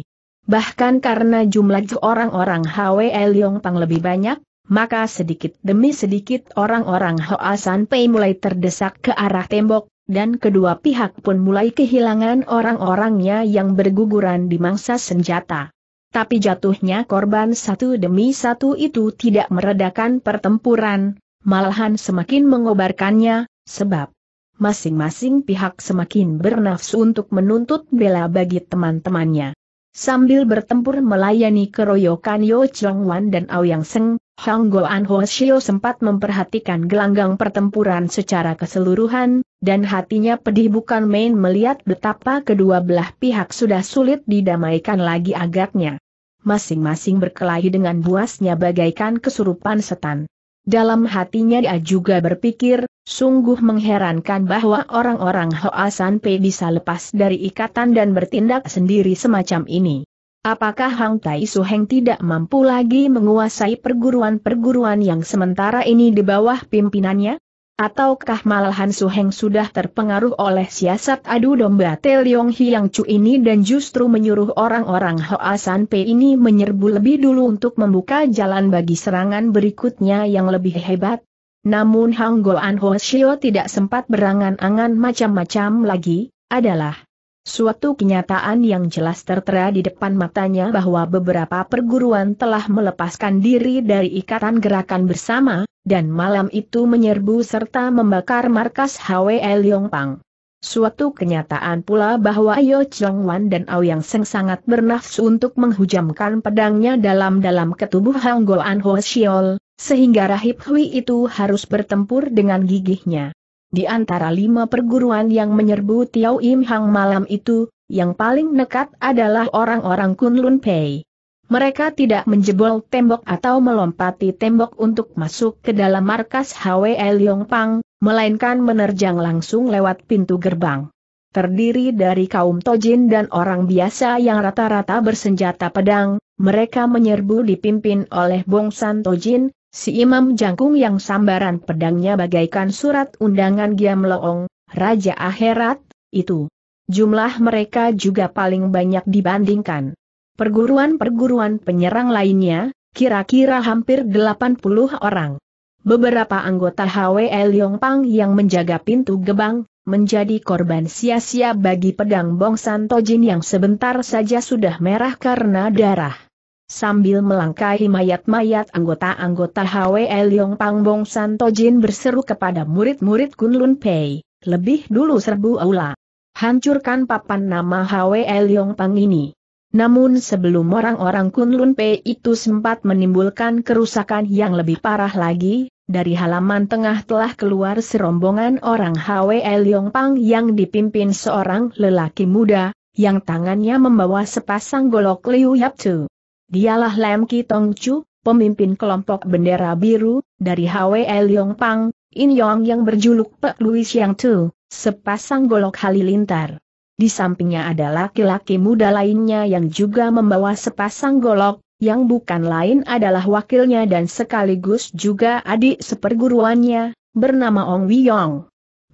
Bahkan karena jumlah orang-orang Hwe Leong Pang lebih banyak, maka sedikit demi sedikit orang-orang Hoa San Pei mulai terdesak ke arah tembok, dan kedua pihak pun mulai kehilangan orang-orangnya yang berguguran di mangsa senjata. Tapi jatuhnya korban satu demi satu itu tidak meredakan pertempuran, malahan semakin mengobarkannya, sebab masing-masing pihak semakin bernafsu untuk menuntut bela bagi teman-temannya. Sambil bertempur melayani keroyokan Yo Chong Wan dan Aoyang Seng, Hang An Ho Shio sempat memperhatikan gelanggang pertempuran secara keseluruhan, dan hatinya pedih bukan main melihat betapa kedua belah pihak sudah sulit didamaikan lagi agaknya. Masing-masing berkelahi dengan buasnya bagaikan kesurupan setan. Dalam hatinya dia juga berpikir, sungguh mengherankan bahwa orang-orang Hoa Pei bisa lepas dari ikatan dan bertindak sendiri semacam ini. Apakah Hang Tai Su Heng tidak mampu lagi menguasai perguruan-perguruan yang sementara ini di bawah pimpinannya? Ataukah malahan Su Heng sudah terpengaruh oleh siasat adu domba Te Leong Hiang Chu ini dan justru menyuruh orang-orang Hoa San Pe ini menyerbu lebih dulu untuk membuka jalan bagi serangan berikutnya yang lebih hebat? Namun Hang Goan Ho Shio tidak sempat berangan-angan macam-macam lagi, adalah Suatu kenyataan yang jelas tertera di depan matanya bahwa beberapa perguruan telah melepaskan diri dari ikatan gerakan bersama, dan malam itu menyerbu serta membakar markas HWL Pang. Suatu kenyataan pula bahwa Yo Chong Wan dan Yang Seng sangat bernafsu untuk menghujamkan pedangnya dalam-dalam ketubuh Hang Goan Ho Xiol, sehingga Rahib Hui itu harus bertempur dengan gigihnya. Di antara lima perguruan yang menyerbu Tiao Im Hang malam itu, yang paling nekat adalah orang-orang Kunlun Pei. Mereka tidak menjebol tembok atau melompati tembok untuk masuk ke dalam markas Liong Pang, melainkan menerjang langsung lewat pintu gerbang. Terdiri dari kaum tojin dan orang biasa yang rata-rata bersenjata pedang, mereka menyerbu dipimpin oleh Bong San Tojin, Si Imam Jangkung yang sambaran pedangnya bagaikan surat undangan Giam Loong, Raja Akhirat, itu. Jumlah mereka juga paling banyak dibandingkan. Perguruan-perguruan penyerang lainnya, kira-kira hampir 80 orang. Beberapa anggota HWL Pang yang menjaga pintu gebang, menjadi korban sia-sia bagi pedang Bong Tojin yang sebentar saja sudah merah karena darah sambil melangkahi mayat-mayat anggota-anggota HWL Yong Pangbong Santojin berseru kepada murid-murid Kunlun Pei, lebih dulu serbu aula. Hancurkan papan nama HWL Yong Pang ini. Namun sebelum orang-orang Kunlun Pei itu sempat menimbulkan kerusakan yang lebih parah lagi, dari halaman tengah telah keluar serombongan orang HWL Yong Pang yang dipimpin seorang lelaki muda, yang tangannya membawa sepasang golok Liu Yap Chu. Dialah Lam Ki Tong Chu, pemimpin kelompok bendera biru, dari HWE Pang, In Yong yang berjuluk Pek Louis Yang Tu, sepasang golok halilintar. Di sampingnya adalah laki-laki muda lainnya yang juga membawa sepasang golok, yang bukan lain adalah wakilnya dan sekaligus juga adik seperguruannya, bernama Ong Yong,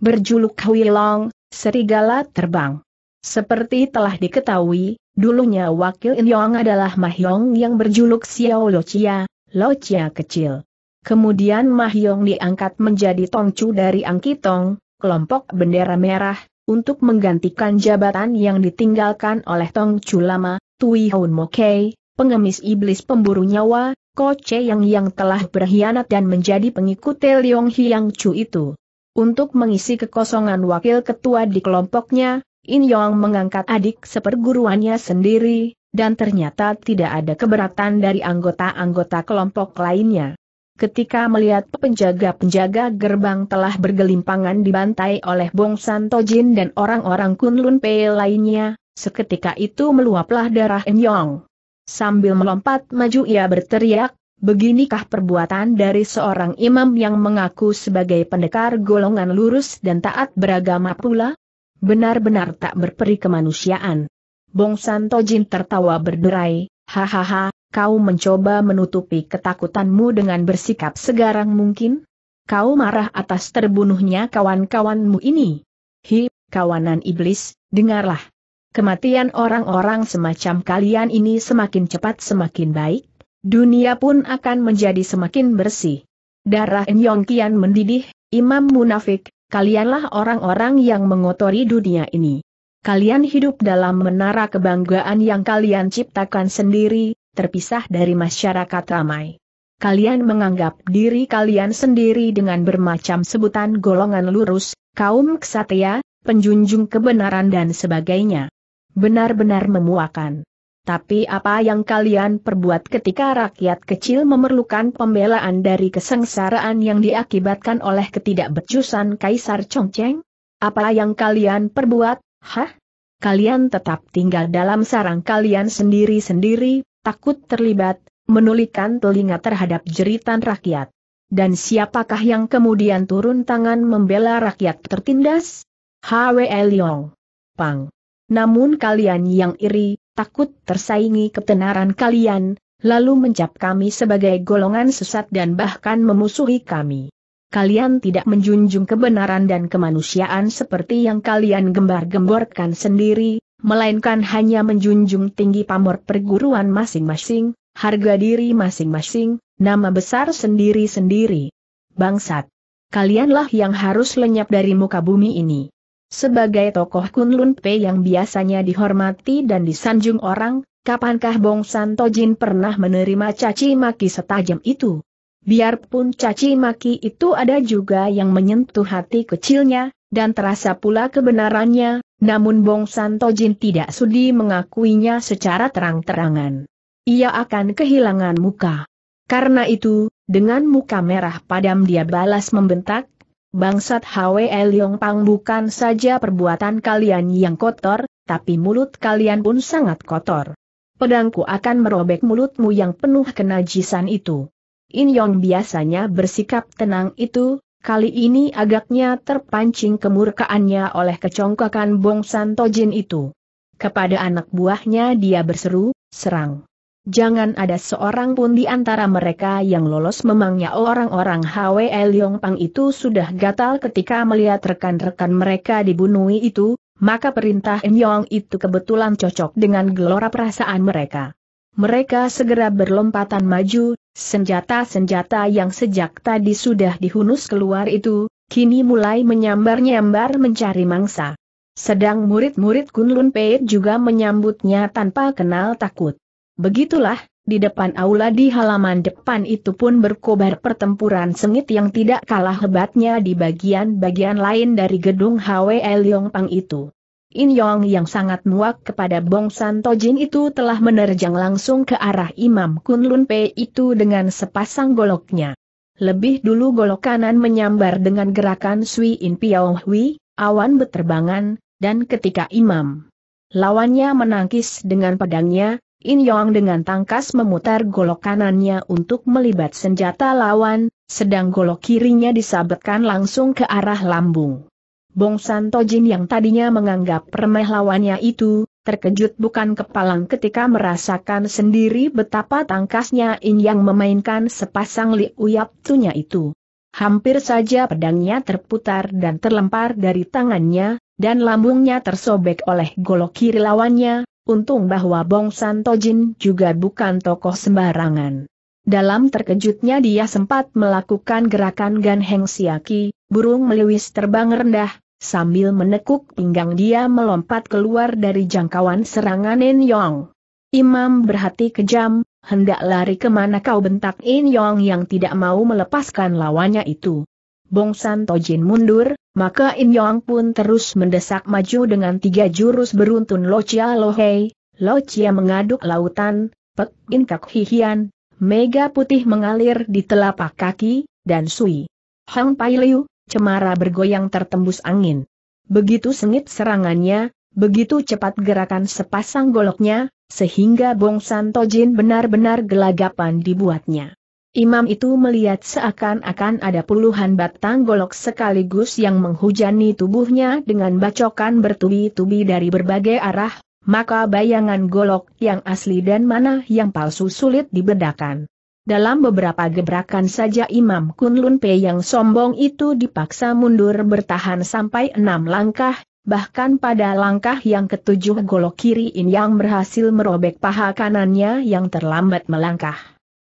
Berjuluk Long, Serigala Terbang. Seperti telah diketahui, Dulunya wakil In Yong adalah Mahyong yang berjuluk Xiao Lochia, Lochia kecil. Kemudian Mahyong diangkat menjadi Tongcu dari Angkitong, kelompok bendera merah, untuk menggantikan jabatan yang ditinggalkan oleh Tongcu lama, Tui Houn Mokei, pengemis iblis pemburu nyawa, Koce yang yang telah berkhianat dan menjadi pengikut Leong Hyang Chu itu. Untuk mengisi kekosongan wakil ketua di kelompoknya, In Yong mengangkat adik seperguruannya sendiri, dan ternyata tidak ada keberatan dari anggota-anggota kelompok lainnya. Ketika melihat penjaga-penjaga gerbang telah bergelimpangan dibantai oleh Bong San Tojin dan orang-orang Kunlun Pei lainnya, seketika itu meluaplah darah Yong. Sambil melompat maju ia berteriak, beginikah perbuatan dari seorang imam yang mengaku sebagai pendekar golongan lurus dan taat beragama pula? Benar-benar tak berperi kemanusiaan. Bong Santo Jin tertawa berderai, hahaha, kau mencoba menutupi ketakutanmu dengan bersikap segarang mungkin? Kau marah atas terbunuhnya kawan-kawanmu ini. Hi, kawanan iblis, dengarlah. Kematian orang-orang semacam kalian ini semakin cepat semakin baik, dunia pun akan menjadi semakin bersih. Darah Nyongkian mendidih, Imam Munafik, kalianlah orang-orang yang mengotori dunia ini. Kalian hidup dalam menara kebanggaan yang kalian ciptakan sendiri, terpisah dari masyarakat ramai. Kalian menganggap diri kalian sendiri dengan bermacam sebutan golongan lurus, kaum kesatria, penjunjung kebenaran dan sebagainya. Benar-benar memuakan. Tapi apa yang kalian perbuat ketika rakyat kecil memerlukan pembelaan dari kesengsaraan yang diakibatkan oleh ketidakbecusan Kaisar Chongcheng? Apa yang kalian perbuat, hah? Kalian tetap tinggal dalam sarang kalian sendiri-sendiri, takut terlibat, menulikan telinga terhadap jeritan rakyat. Dan siapakah yang kemudian turun tangan membela rakyat tertindas? Hwe Leong. Pang. Namun kalian yang iri, takut tersaingi ketenaran kalian, lalu mencap kami sebagai golongan sesat dan bahkan memusuhi kami. Kalian tidak menjunjung kebenaran dan kemanusiaan seperti yang kalian gembar-gemborkan sendiri, melainkan hanya menjunjung tinggi pamor perguruan masing-masing, harga diri masing-masing, nama besar sendiri-sendiri. Bangsat! Kalianlah yang harus lenyap dari muka bumi ini. Sebagai tokoh Kunlun Pe yang biasanya dihormati dan disanjung orang, kapankah Bong Santo Jin pernah menerima caci maki setajam itu? Biarpun caci maki itu ada juga yang menyentuh hati kecilnya, dan terasa pula kebenarannya, namun Bong Santo Jin tidak sudi mengakuinya secara terang-terangan. Ia akan kehilangan muka. Karena itu, dengan muka merah padam dia balas membentak, Bangsat Hwe Pang bukan saja perbuatan kalian yang kotor, tapi mulut kalian pun sangat kotor. Pedangku akan merobek mulutmu yang penuh kenajisan itu. In Yong biasanya bersikap tenang itu, kali ini agaknya terpancing kemurkaannya oleh kecongkakan Bong Tojin itu. Kepada anak buahnya dia berseru, serang. Jangan ada seorang pun di antara mereka yang lolos memangnya orang-orang Yong Pang itu sudah gatal ketika melihat rekan-rekan mereka dibunuh itu, maka perintah Nyong itu kebetulan cocok dengan gelora perasaan mereka. Mereka segera berlompatan maju, senjata-senjata yang sejak tadi sudah dihunus keluar itu, kini mulai menyambar-nyambar mencari mangsa. Sedang murid-murid Kunlun Pei juga menyambutnya tanpa kenal takut. Begitulah, di depan aula di halaman depan itu pun berkobar pertempuran sengit yang tidak kalah hebatnya di bagian-bagian lain dari gedung HWL Yongpang itu. In Yong yang sangat muak kepada Bong San Tojin itu telah menerjang langsung ke arah Imam Kun Lun Pei itu dengan sepasang goloknya. Lebih dulu golok kanan menyambar dengan gerakan Sui In Piao Hui, awan beterbangan, dan ketika Imam Lawannya menangkis dengan pedangnya, In Yong dengan tangkas memutar golok kanannya untuk melibat senjata lawan, sedang golok kirinya disabetkan langsung ke arah lambung. Bong San Santojin yang tadinya menganggap remeh lawannya itu, terkejut bukan kepalang ketika merasakan sendiri betapa tangkasnya In Yang memainkan sepasang liu tunya itu. Hampir saja pedangnya terputar dan terlempar dari tangannya, dan lambungnya tersobek oleh golok kiri lawannya, Untung bahwa Bong Santojin juga bukan tokoh sembarangan. Dalam terkejutnya dia sempat melakukan gerakan Gan Heng Siaki, burung meliwis terbang rendah, sambil menekuk pinggang dia melompat keluar dari jangkauan serangan In Yong. Imam berhati kejam, hendak lari kemana kau bentak In Yong yang tidak mau melepaskan lawannya itu. Bongsan Tojin mundur, maka In Yong pun terus mendesak maju dengan tiga jurus beruntun Lo Hei, Lohei, Chia mengaduk lautan, Pek In Kak Hihian, Mega putih mengalir di telapak kaki, dan Sui. Hang Pai Liu, cemara bergoyang tertembus angin. Begitu sengit serangannya, begitu cepat gerakan sepasang goloknya, sehingga Bongsan Tojin benar-benar gelagapan dibuatnya. Imam itu melihat seakan-akan ada puluhan batang golok sekaligus yang menghujani tubuhnya dengan bacokan bertubi-tubi dari berbagai arah, maka bayangan golok yang asli dan mana yang palsu sulit dibedakan. Dalam beberapa gebrakan saja Imam Kunlun Pe yang sombong itu dipaksa mundur bertahan sampai enam langkah, bahkan pada langkah yang ketujuh golok kiri in yang berhasil merobek paha kanannya yang terlambat melangkah.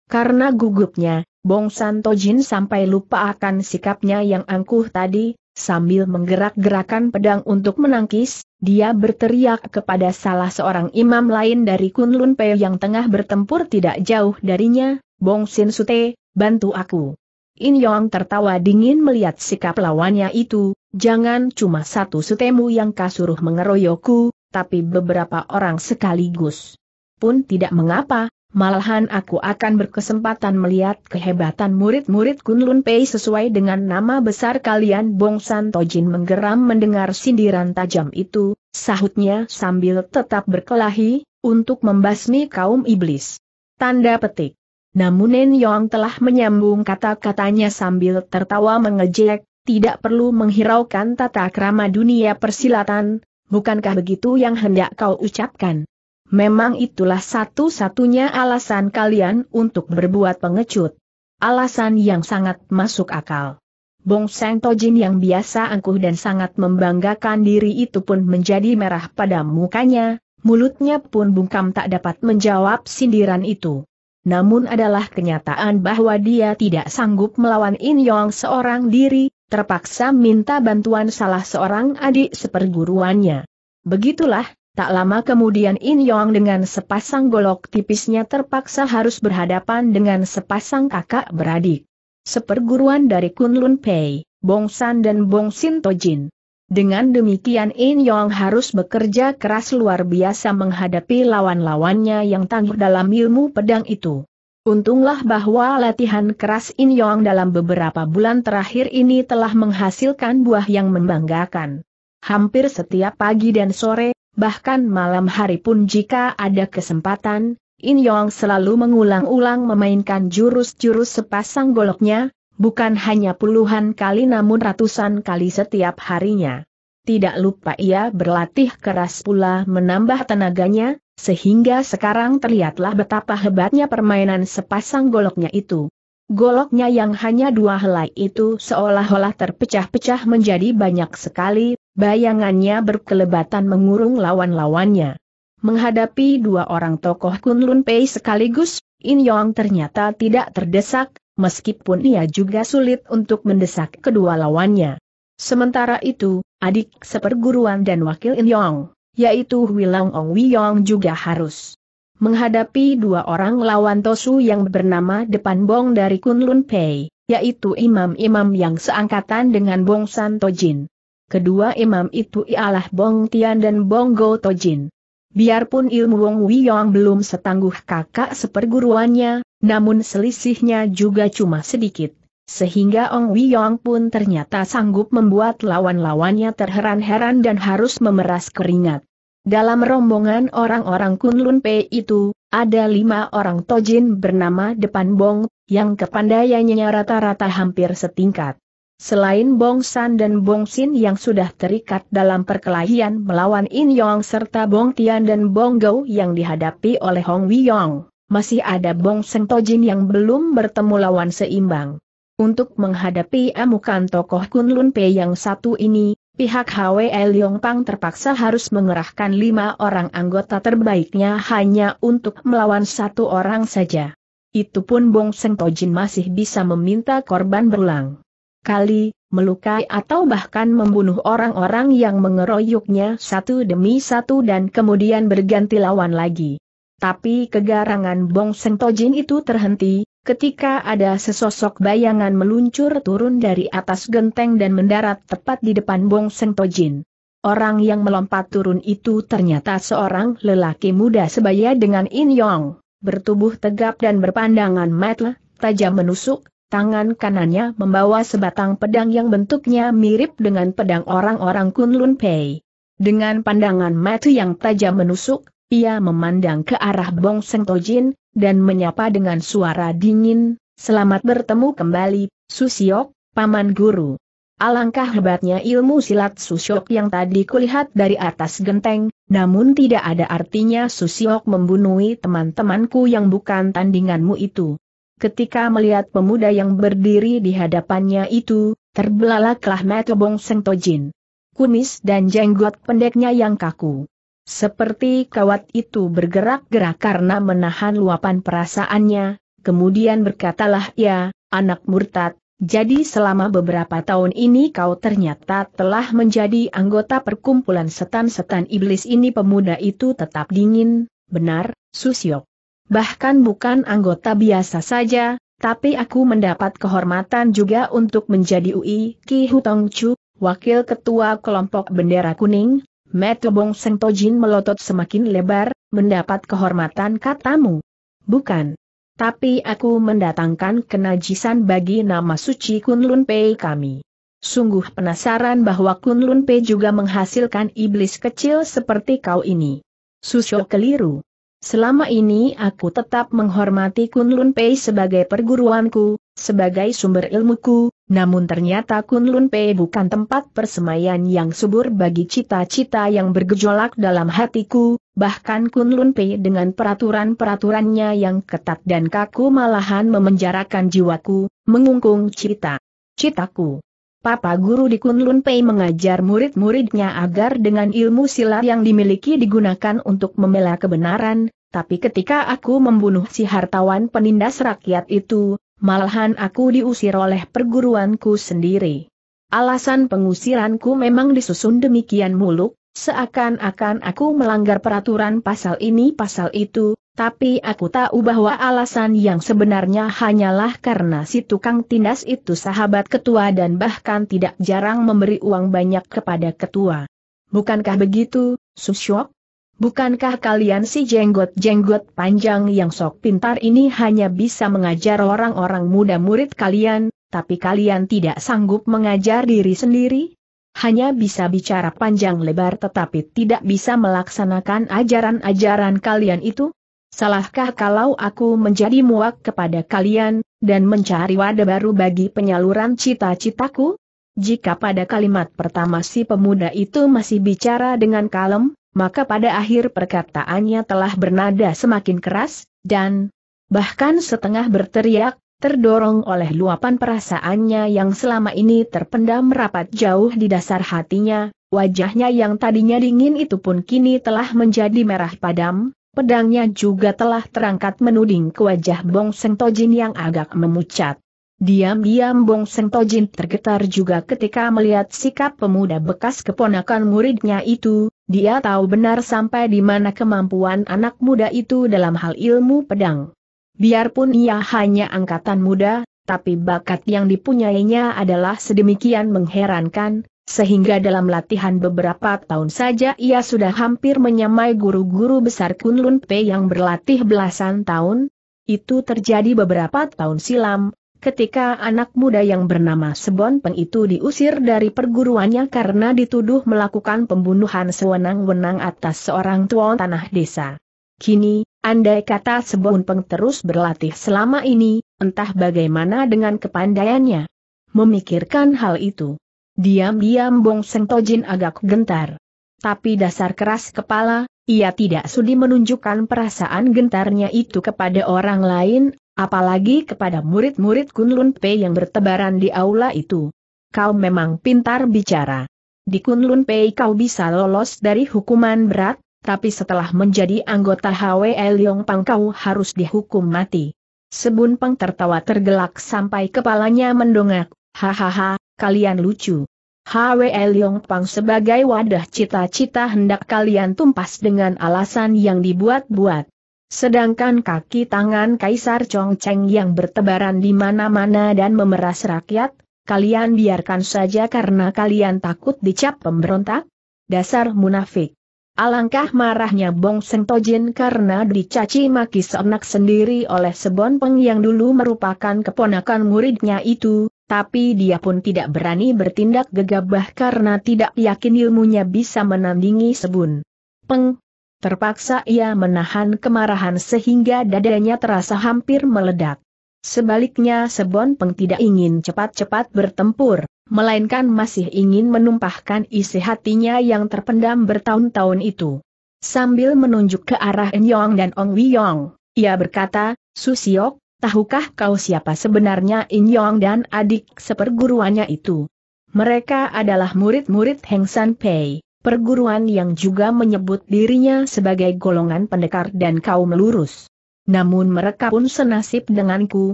Karena gugupnya, Bong Santojin sampai lupa akan sikapnya yang angkuh tadi, sambil menggerak-gerakan pedang untuk menangkis, dia berteriak kepada salah seorang imam lain dari Kunlun Pei yang tengah bertempur tidak jauh darinya, Bong Sin Sute, bantu aku. In Yong tertawa dingin melihat sikap lawannya itu, jangan cuma satu sutemu yang kasuruh mengeroyoku, tapi beberapa orang sekaligus. Pun tidak mengapa, Malahan aku akan berkesempatan melihat kehebatan murid-murid Kunlun Pei sesuai dengan nama besar kalian Bong San Tojin menggeram mendengar sindiran tajam itu, sahutnya sambil tetap berkelahi, untuk membasmi kaum iblis. Tanda petik. Namun Nen Yong telah menyambung kata-katanya sambil tertawa mengejek, tidak perlu menghiraukan tata krama dunia persilatan, bukankah begitu yang hendak kau ucapkan? Memang itulah satu-satunya alasan kalian untuk berbuat pengecut. Alasan yang sangat masuk akal. Bong Seng Tojin yang biasa angkuh dan sangat membanggakan diri itu pun menjadi merah pada mukanya, mulutnya pun bungkam tak dapat menjawab sindiran itu. Namun adalah kenyataan bahwa dia tidak sanggup melawan In Yong seorang diri, terpaksa minta bantuan salah seorang adik seperguruannya. Begitulah, Tak lama kemudian In Yong dengan sepasang golok tipisnya terpaksa harus berhadapan dengan sepasang kakak beradik. Seperguruan dari Kunlun Pei, Bong San dan Bong Sin Tojin. Dengan demikian In Yong harus bekerja keras luar biasa menghadapi lawan-lawannya yang tangguh dalam ilmu pedang itu. Untunglah bahwa latihan keras In Yong dalam beberapa bulan terakhir ini telah menghasilkan buah yang membanggakan. Hampir setiap pagi dan sore, bahkan malam hari pun jika ada kesempatan, In Yong selalu mengulang-ulang memainkan jurus-jurus sepasang goloknya, bukan hanya puluhan kali namun ratusan kali setiap harinya. Tidak lupa ia berlatih keras pula menambah tenaganya, sehingga sekarang terlihatlah betapa hebatnya permainan sepasang goloknya itu. Goloknya yang hanya dua helai itu seolah-olah terpecah-pecah menjadi banyak sekali, Bayangannya berkelebatan mengurung lawan-lawannya. Menghadapi dua orang tokoh Kunlun Pei sekaligus, In Yong ternyata tidak terdesak, meskipun ia juga sulit untuk mendesak kedua lawannya. Sementara itu, adik seperguruan dan wakil In Yong, yaitu Huilong Ong Yong juga harus menghadapi dua orang lawan Tosu yang bernama Depan Bong dari Kunlun Pei, yaitu imam-imam yang seangkatan dengan Bong San Tojin. Kedua imam itu ialah Bong Tian dan Bong Go Tojin. Biarpun ilmu Wong Wiyong belum setangguh kakak seperguruannya, namun selisihnya juga cuma sedikit. Sehingga Ong Wiyong pun ternyata sanggup membuat lawan-lawannya terheran-heran dan harus memeras keringat. Dalam rombongan orang-orang Kunlun Pei itu, ada lima orang tojin bernama Depan Bong, yang kepandaiannya rata-rata hampir setingkat. Selain Bong San dan Bong Sin yang sudah terikat dalam perkelahian melawan In Yong serta Bong Tian dan Bong Gou yang dihadapi oleh Hong Yong, masih ada Bong Seng Tojin yang belum bertemu lawan seimbang. Untuk menghadapi amukan tokoh Kunlun Pei yang satu ini, pihak HWE Leong Pang terpaksa harus mengerahkan lima orang anggota terbaiknya hanya untuk melawan satu orang saja. Itu pun Bong Seng Tojin masih bisa meminta korban berulang kali, melukai atau bahkan membunuh orang-orang yang mengeroyoknya satu demi satu dan kemudian berganti lawan lagi. Tapi kegarangan Bong Seng Tojin itu terhenti, ketika ada sesosok bayangan meluncur turun dari atas genteng dan mendarat tepat di depan Bong Seng Tojin. Orang yang melompat turun itu ternyata seorang lelaki muda sebaya dengan In Yong, bertubuh tegap dan berpandangan mata tajam menusuk, tangan kanannya membawa sebatang pedang yang bentuknya mirip dengan pedang orang-orang Kunlun Pei. Dengan pandangan mata yang tajam menusuk, ia memandang ke arah Bong Seng Tojin, dan menyapa dengan suara dingin, Selamat bertemu kembali, Susiok, Paman Guru. Alangkah hebatnya ilmu silat Susiok yang tadi kulihat dari atas genteng, namun tidak ada artinya Susiok membunuhi teman-temanku yang bukan tandinganmu itu. Ketika melihat pemuda yang berdiri di hadapannya itu, terbelalaklah mata Bong Seng Tojin. Kumis dan jenggot pendeknya yang kaku. Seperti kawat itu bergerak-gerak karena menahan luapan perasaannya, kemudian berkatalah ia, ya, anak murtad, jadi selama beberapa tahun ini kau ternyata telah menjadi anggota perkumpulan setan-setan iblis ini pemuda itu tetap dingin, benar, Susyok bahkan bukan anggota biasa saja, tapi aku mendapat kehormatan juga untuk menjadi UI Ki Hutong Chu, Wakil Ketua Kelompok Bendera Kuning, Metobong Sentojin melotot semakin lebar, mendapat kehormatan katamu. Bukan. Tapi aku mendatangkan kenajisan bagi nama suci Kunlun Pei kami. Sungguh penasaran bahwa Kunlun Pei juga menghasilkan iblis kecil seperti kau ini. Susyo keliru. Selama ini aku tetap menghormati Kunlun Pei sebagai perguruanku, sebagai sumber ilmuku, namun ternyata Kunlun Pei bukan tempat persemayan yang subur bagi cita-cita yang bergejolak dalam hatiku, bahkan Kunlun Pei dengan peraturan-peraturannya yang ketat dan kaku malahan memenjarakan jiwaku, mengungkung cita. Citaku. Papa Guru di Kunlun Pei mengajar murid-muridnya agar dengan ilmu silat yang dimiliki digunakan untuk membela kebenaran, tapi ketika aku membunuh si hartawan penindas rakyat itu, malahan aku diusir oleh perguruanku sendiri. Alasan pengusiranku memang disusun demikian muluk, Seakan-akan aku melanggar peraturan pasal ini pasal itu, tapi aku tahu bahwa alasan yang sebenarnya hanyalah karena si tukang tindas itu sahabat ketua dan bahkan tidak jarang memberi uang banyak kepada ketua. Bukankah begitu, Susyok? Bukankah kalian si jenggot-jenggot panjang yang sok pintar ini hanya bisa mengajar orang-orang muda murid kalian, tapi kalian tidak sanggup mengajar diri sendiri? hanya bisa bicara panjang lebar tetapi tidak bisa melaksanakan ajaran-ajaran kalian itu? Salahkah kalau aku menjadi muak kepada kalian, dan mencari wadah baru bagi penyaluran cita-citaku? Jika pada kalimat pertama si pemuda itu masih bicara dengan kalem, maka pada akhir perkataannya telah bernada semakin keras, dan bahkan setengah berteriak, Terdorong oleh luapan perasaannya yang selama ini terpendam rapat jauh di dasar hatinya, wajahnya yang tadinya dingin itu pun kini telah menjadi merah padam, pedangnya juga telah terangkat menuding ke wajah Bong Seng Tojin yang agak memucat. Diam-diam Bong Seng Tojin tergetar juga ketika melihat sikap pemuda bekas keponakan muridnya itu, dia tahu benar sampai di mana kemampuan anak muda itu dalam hal ilmu pedang. Biarpun ia hanya angkatan muda, tapi bakat yang dipunyainya adalah sedemikian mengherankan, sehingga dalam latihan beberapa tahun saja ia sudah hampir menyamai guru-guru besar Kunlun P yang berlatih belasan tahun. Itu terjadi beberapa tahun silam, ketika anak muda yang bernama Sebon Peng itu diusir dari perguruannya karena dituduh melakukan pembunuhan sewenang-wenang atas seorang tuan tanah desa. Kini, andai kata Sebon Peng terus berlatih selama ini, entah bagaimana dengan kepandaiannya. Memikirkan hal itu. Diam-diam Bong Seng Tojin agak gentar. Tapi dasar keras kepala, ia tidak sudi menunjukkan perasaan gentarnya itu kepada orang lain, apalagi kepada murid-murid Kunlun Pei yang bertebaran di aula itu. Kau memang pintar bicara. Di Kunlun Pei kau bisa lolos dari hukuman berat, tapi setelah menjadi anggota HWL Yong Pang kau harus dihukum mati. Sebun Pang tertawa tergelak sampai kepalanya mendongak, hahaha, kalian lucu. HWL Yong Pang sebagai wadah cita-cita hendak kalian tumpas dengan alasan yang dibuat-buat. Sedangkan kaki tangan Kaisar Chong Cheng yang bertebaran di mana-mana dan memeras rakyat, kalian biarkan saja karena kalian takut dicap pemberontak? Dasar munafik. Alangkah marahnya Bong Seng Tojin karena dicaci maki seenak sendiri oleh Sebon Peng yang dulu merupakan keponakan muridnya itu, tapi dia pun tidak berani bertindak gegabah karena tidak yakin ilmunya bisa menandingi Sebon Peng. Terpaksa ia menahan kemarahan sehingga dadanya terasa hampir meledak. Sebaliknya Sebon Peng tidak ingin cepat-cepat bertempur melainkan masih ingin menumpahkan isi hatinya yang terpendam bertahun-tahun itu. Sambil menunjuk ke arah Enyong dan Ong Wiyong, ia berkata, Susiok, tahukah kau siapa sebenarnya Enyong dan adik seperguruannya itu? Mereka adalah murid-murid Heng San Pei, perguruan yang juga menyebut dirinya sebagai golongan pendekar dan kaum lurus. Namun mereka pun senasib denganku,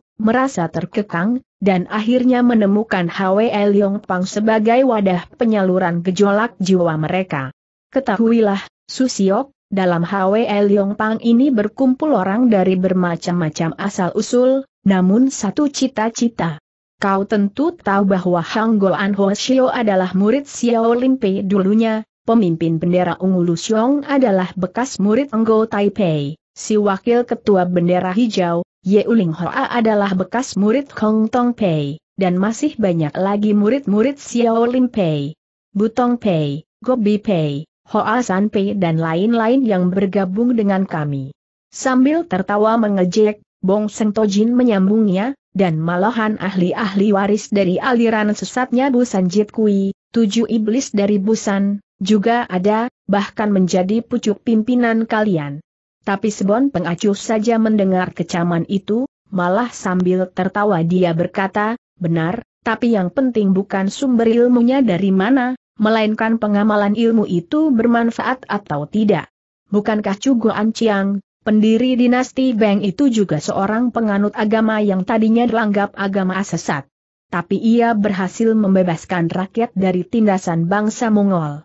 merasa terkekang, dan akhirnya menemukan HWL Pang sebagai wadah penyaluran gejolak jiwa mereka. Ketahuilah, Susiok, dalam HWL Pang ini berkumpul orang dari bermacam-macam asal-usul, namun satu cita-cita. Kau tentu tahu bahwa Hang Gol An Ho Shio adalah murid Xiao Lin Pei dulunya, pemimpin bendera ungu Xiong adalah bekas murid Enggo Taipei. Si wakil ketua bendera hijau, Ye Uling Hoa adalah bekas murid Hong Tong Pei, dan masih banyak lagi murid-murid Xiao Lim Pei, Butong Pei, Gobi Pei, Hoa San Pei dan lain-lain yang bergabung dengan kami. Sambil tertawa mengejek, Bong Seng Tojin menyambungnya, dan malahan ahli-ahli waris dari aliran sesatnya Busan Jit Kui, tujuh iblis dari Busan, juga ada, bahkan menjadi pucuk pimpinan kalian. Tapi Sebon pengacuh saja mendengar kecaman itu, malah sambil tertawa dia berkata, benar, tapi yang penting bukan sumber ilmunya dari mana, melainkan pengamalan ilmu itu bermanfaat atau tidak. Bukankah Cuguan Anciang, pendiri dinasti Beng itu juga seorang penganut agama yang tadinya dianggap agama sesat? Tapi ia berhasil membebaskan rakyat dari tindasan bangsa Mongol.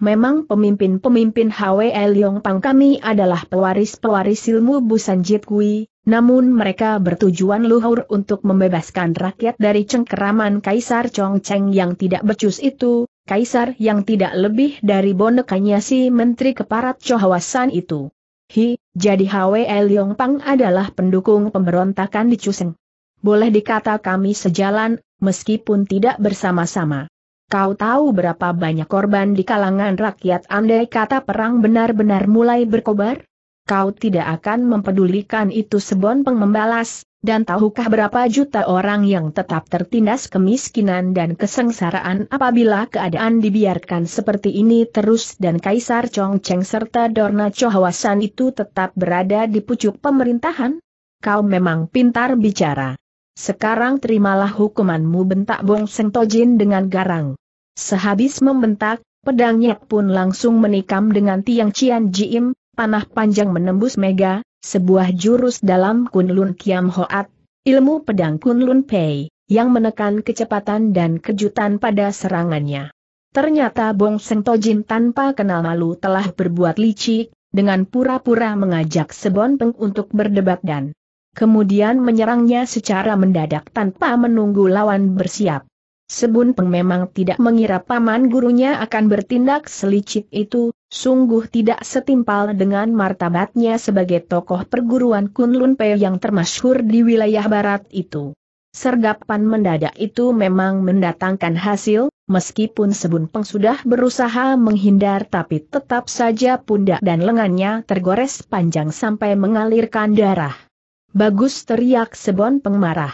Memang pemimpin-pemimpin HWL Pang kami adalah pewaris-pewaris ilmu Busan Jit Kui, namun mereka bertujuan luhur untuk membebaskan rakyat dari cengkeraman Kaisar Chong Cheng yang tidak becus itu, Kaisar yang tidak lebih dari bonekanya si Menteri Keparat Chohawasan itu. Hi, jadi HWL Pang adalah pendukung pemberontakan di Cuseng. Boleh dikata kami sejalan, meskipun tidak bersama-sama. Kau tahu berapa banyak korban di kalangan rakyat andai kata perang benar-benar mulai berkobar? Kau tidak akan mempedulikan itu sebon pengembalas. dan tahukah berapa juta orang yang tetap tertindas kemiskinan dan kesengsaraan apabila keadaan dibiarkan seperti ini terus dan Kaisar Chongcheng serta Dorna Chohawasan itu tetap berada di pucuk pemerintahan? Kau memang pintar bicara. Sekarang terimalah hukumanmu bentak Bong Seng Tojin dengan garang. Sehabis membentak, pedangnya pun langsung menikam dengan tiang Cian Jiim, panah panjang menembus mega, sebuah jurus dalam Kunlun Kiam Hoat, ilmu pedang Kunlun Pei, yang menekan kecepatan dan kejutan pada serangannya. Ternyata Bong Seng Tojin tanpa kenal malu telah berbuat licik, dengan pura-pura mengajak Sebon Peng untuk berdebat dan kemudian menyerangnya secara mendadak tanpa menunggu lawan bersiap. Sebun Peng memang tidak mengira paman gurunya akan bertindak selicik itu, sungguh tidak setimpal dengan martabatnya sebagai tokoh perguruan Kunlun Pei yang termasyhur di wilayah barat itu. Sergapan mendadak itu memang mendatangkan hasil, meskipun Sebun Peng sudah berusaha menghindar tapi tetap saja pundak dan lengannya tergores panjang sampai mengalirkan darah. Bagus teriak Sebon pengmarah.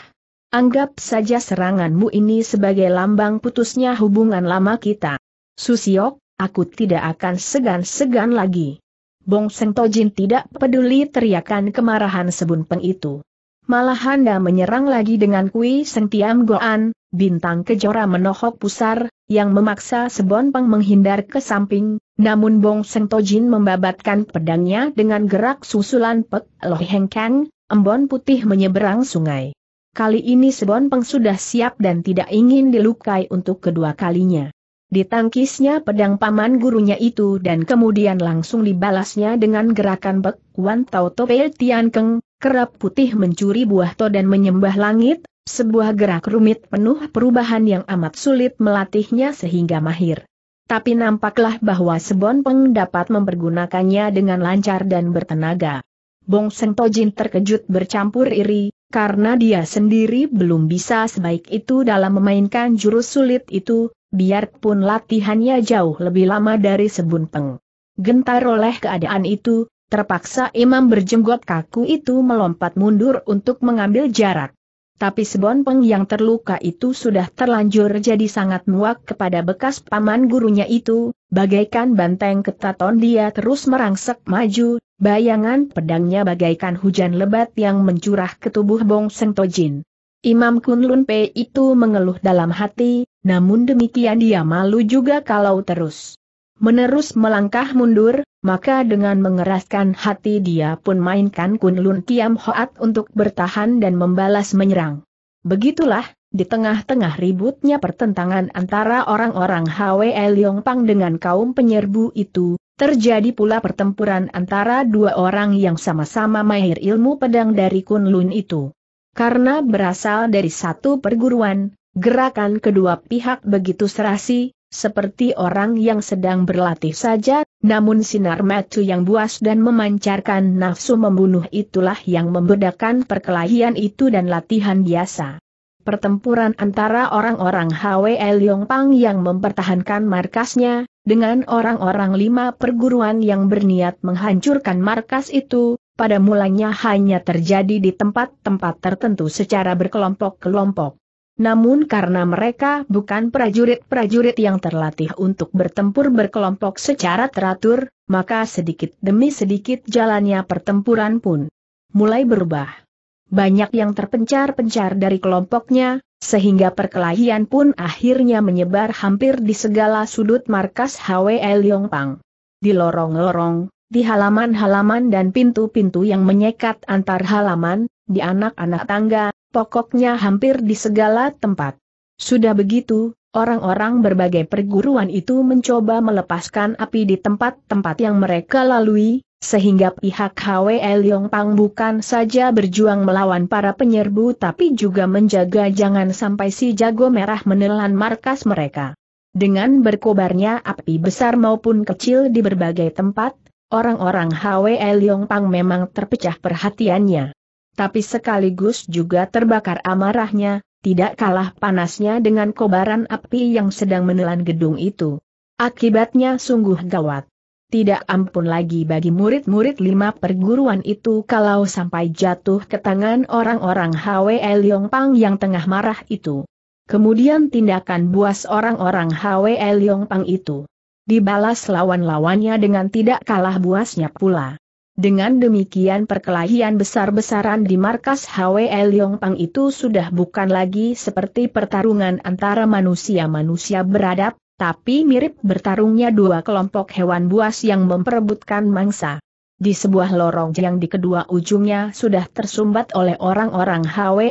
Anggap saja seranganmu ini sebagai lambang putusnya hubungan lama kita. Susiok, aku tidak akan segan-segan lagi. Bong Seng Tojin tidak peduli teriakan kemarahan Sebun Peng itu. Malah Handa menyerang lagi dengan Kui Seng Tiam Goan, bintang kejora menohok pusar, yang memaksa Sebon Peng menghindar ke samping, namun Bong Seng Tojin membabatkan pedangnya dengan gerak susulan Pek Loh Heng Kang, embon putih menyeberang sungai. Kali ini Sebon Peng sudah siap dan tidak ingin dilukai untuk kedua kalinya. Ditangkisnya pedang paman gurunya itu dan kemudian langsung dibalasnya dengan gerakan Bek Wan Tau Tope Tian Keng, kerap putih mencuri buah to dan menyembah langit, sebuah gerak rumit penuh perubahan yang amat sulit melatihnya sehingga mahir. Tapi nampaklah bahwa Sebon Peng dapat mempergunakannya dengan lancar dan bertenaga. Bong Seng Tojin terkejut bercampur iri, karena dia sendiri belum bisa sebaik itu dalam memainkan jurus sulit itu, biarpun latihannya jauh lebih lama dari Sebun Peng. Gentar oleh keadaan itu, terpaksa imam berjenggot kaku itu melompat mundur untuk mengambil jarak. Tapi Sebon Peng yang terluka itu sudah terlanjur jadi sangat muak kepada bekas paman gurunya itu, bagaikan banteng ketaton dia terus merangsek maju, Bayangan pedangnya bagaikan hujan lebat yang mencurah ke tubuh Bong Seng Tojin. Imam Kunlun P itu mengeluh dalam hati, namun demikian dia malu juga kalau terus menerus melangkah mundur, maka dengan mengeraskan hati dia pun mainkan Kunlun Kiam Hoat untuk bertahan dan membalas menyerang. Begitulah, di tengah-tengah ributnya pertentangan antara orang-orang Hwe Yong Pang dengan kaum penyerbu itu, Terjadi pula pertempuran antara dua orang yang sama-sama mahir ilmu pedang dari Kunlun itu. Karena berasal dari satu perguruan, gerakan kedua pihak begitu serasi, seperti orang yang sedang berlatih saja, namun sinar macu yang buas dan memancarkan nafsu membunuh itulah yang membedakan perkelahian itu dan latihan biasa pertempuran antara orang-orang Hwe Leong Pang yang mempertahankan markasnya, dengan orang-orang lima perguruan yang berniat menghancurkan markas itu, pada mulanya hanya terjadi di tempat-tempat tertentu secara berkelompok-kelompok. Namun karena mereka bukan prajurit-prajurit yang terlatih untuk bertempur berkelompok secara teratur, maka sedikit demi sedikit jalannya pertempuran pun mulai berubah. Banyak yang terpencar-pencar dari kelompoknya, sehingga perkelahian pun akhirnya menyebar hampir di segala sudut markas HWL Pang. Di lorong-lorong, di halaman-halaman dan pintu-pintu yang menyekat antar halaman, di anak-anak tangga, pokoknya hampir di segala tempat. Sudah begitu, orang-orang berbagai perguruan itu mencoba melepaskan api di tempat-tempat yang mereka lalui, sehingga pihak Hwe Leong Pang bukan saja berjuang melawan para penyerbu tapi juga menjaga jangan sampai si jago merah menelan markas mereka. Dengan berkobarnya api besar maupun kecil di berbagai tempat, orang-orang Hwe Leong Pang memang terpecah perhatiannya. Tapi sekaligus juga terbakar amarahnya, tidak kalah panasnya dengan kobaran api yang sedang menelan gedung itu. Akibatnya sungguh gawat. Tidak ampun lagi bagi murid-murid lima perguruan itu kalau sampai jatuh ke tangan orang-orang Hwe Pang yang tengah marah itu. Kemudian tindakan buas orang-orang Hwe Pang itu. Dibalas lawan-lawannya dengan tidak kalah buasnya pula. Dengan demikian perkelahian besar-besaran di markas Hwe Pang itu sudah bukan lagi seperti pertarungan antara manusia-manusia beradab, tapi mirip bertarungnya dua kelompok hewan buas yang memperebutkan mangsa. Di sebuah lorong yang di kedua ujungnya sudah tersumbat oleh orang-orang Hwe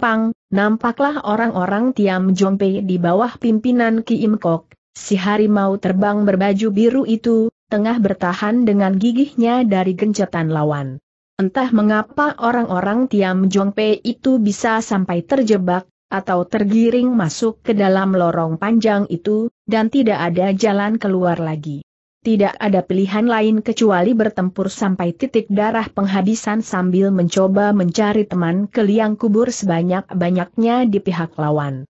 Pang, nampaklah orang-orang Tiam Jompe di bawah pimpinan Ki Im Kok, si harimau terbang berbaju biru itu, tengah bertahan dengan gigihnya dari gencetan lawan. Entah mengapa orang-orang Tiam Jongpe itu bisa sampai terjebak, atau tergiring masuk ke dalam lorong panjang itu, dan tidak ada jalan keluar lagi. Tidak ada pilihan lain kecuali bertempur sampai titik darah penghabisan sambil mencoba mencari teman ke liang kubur sebanyak-banyaknya di pihak lawan.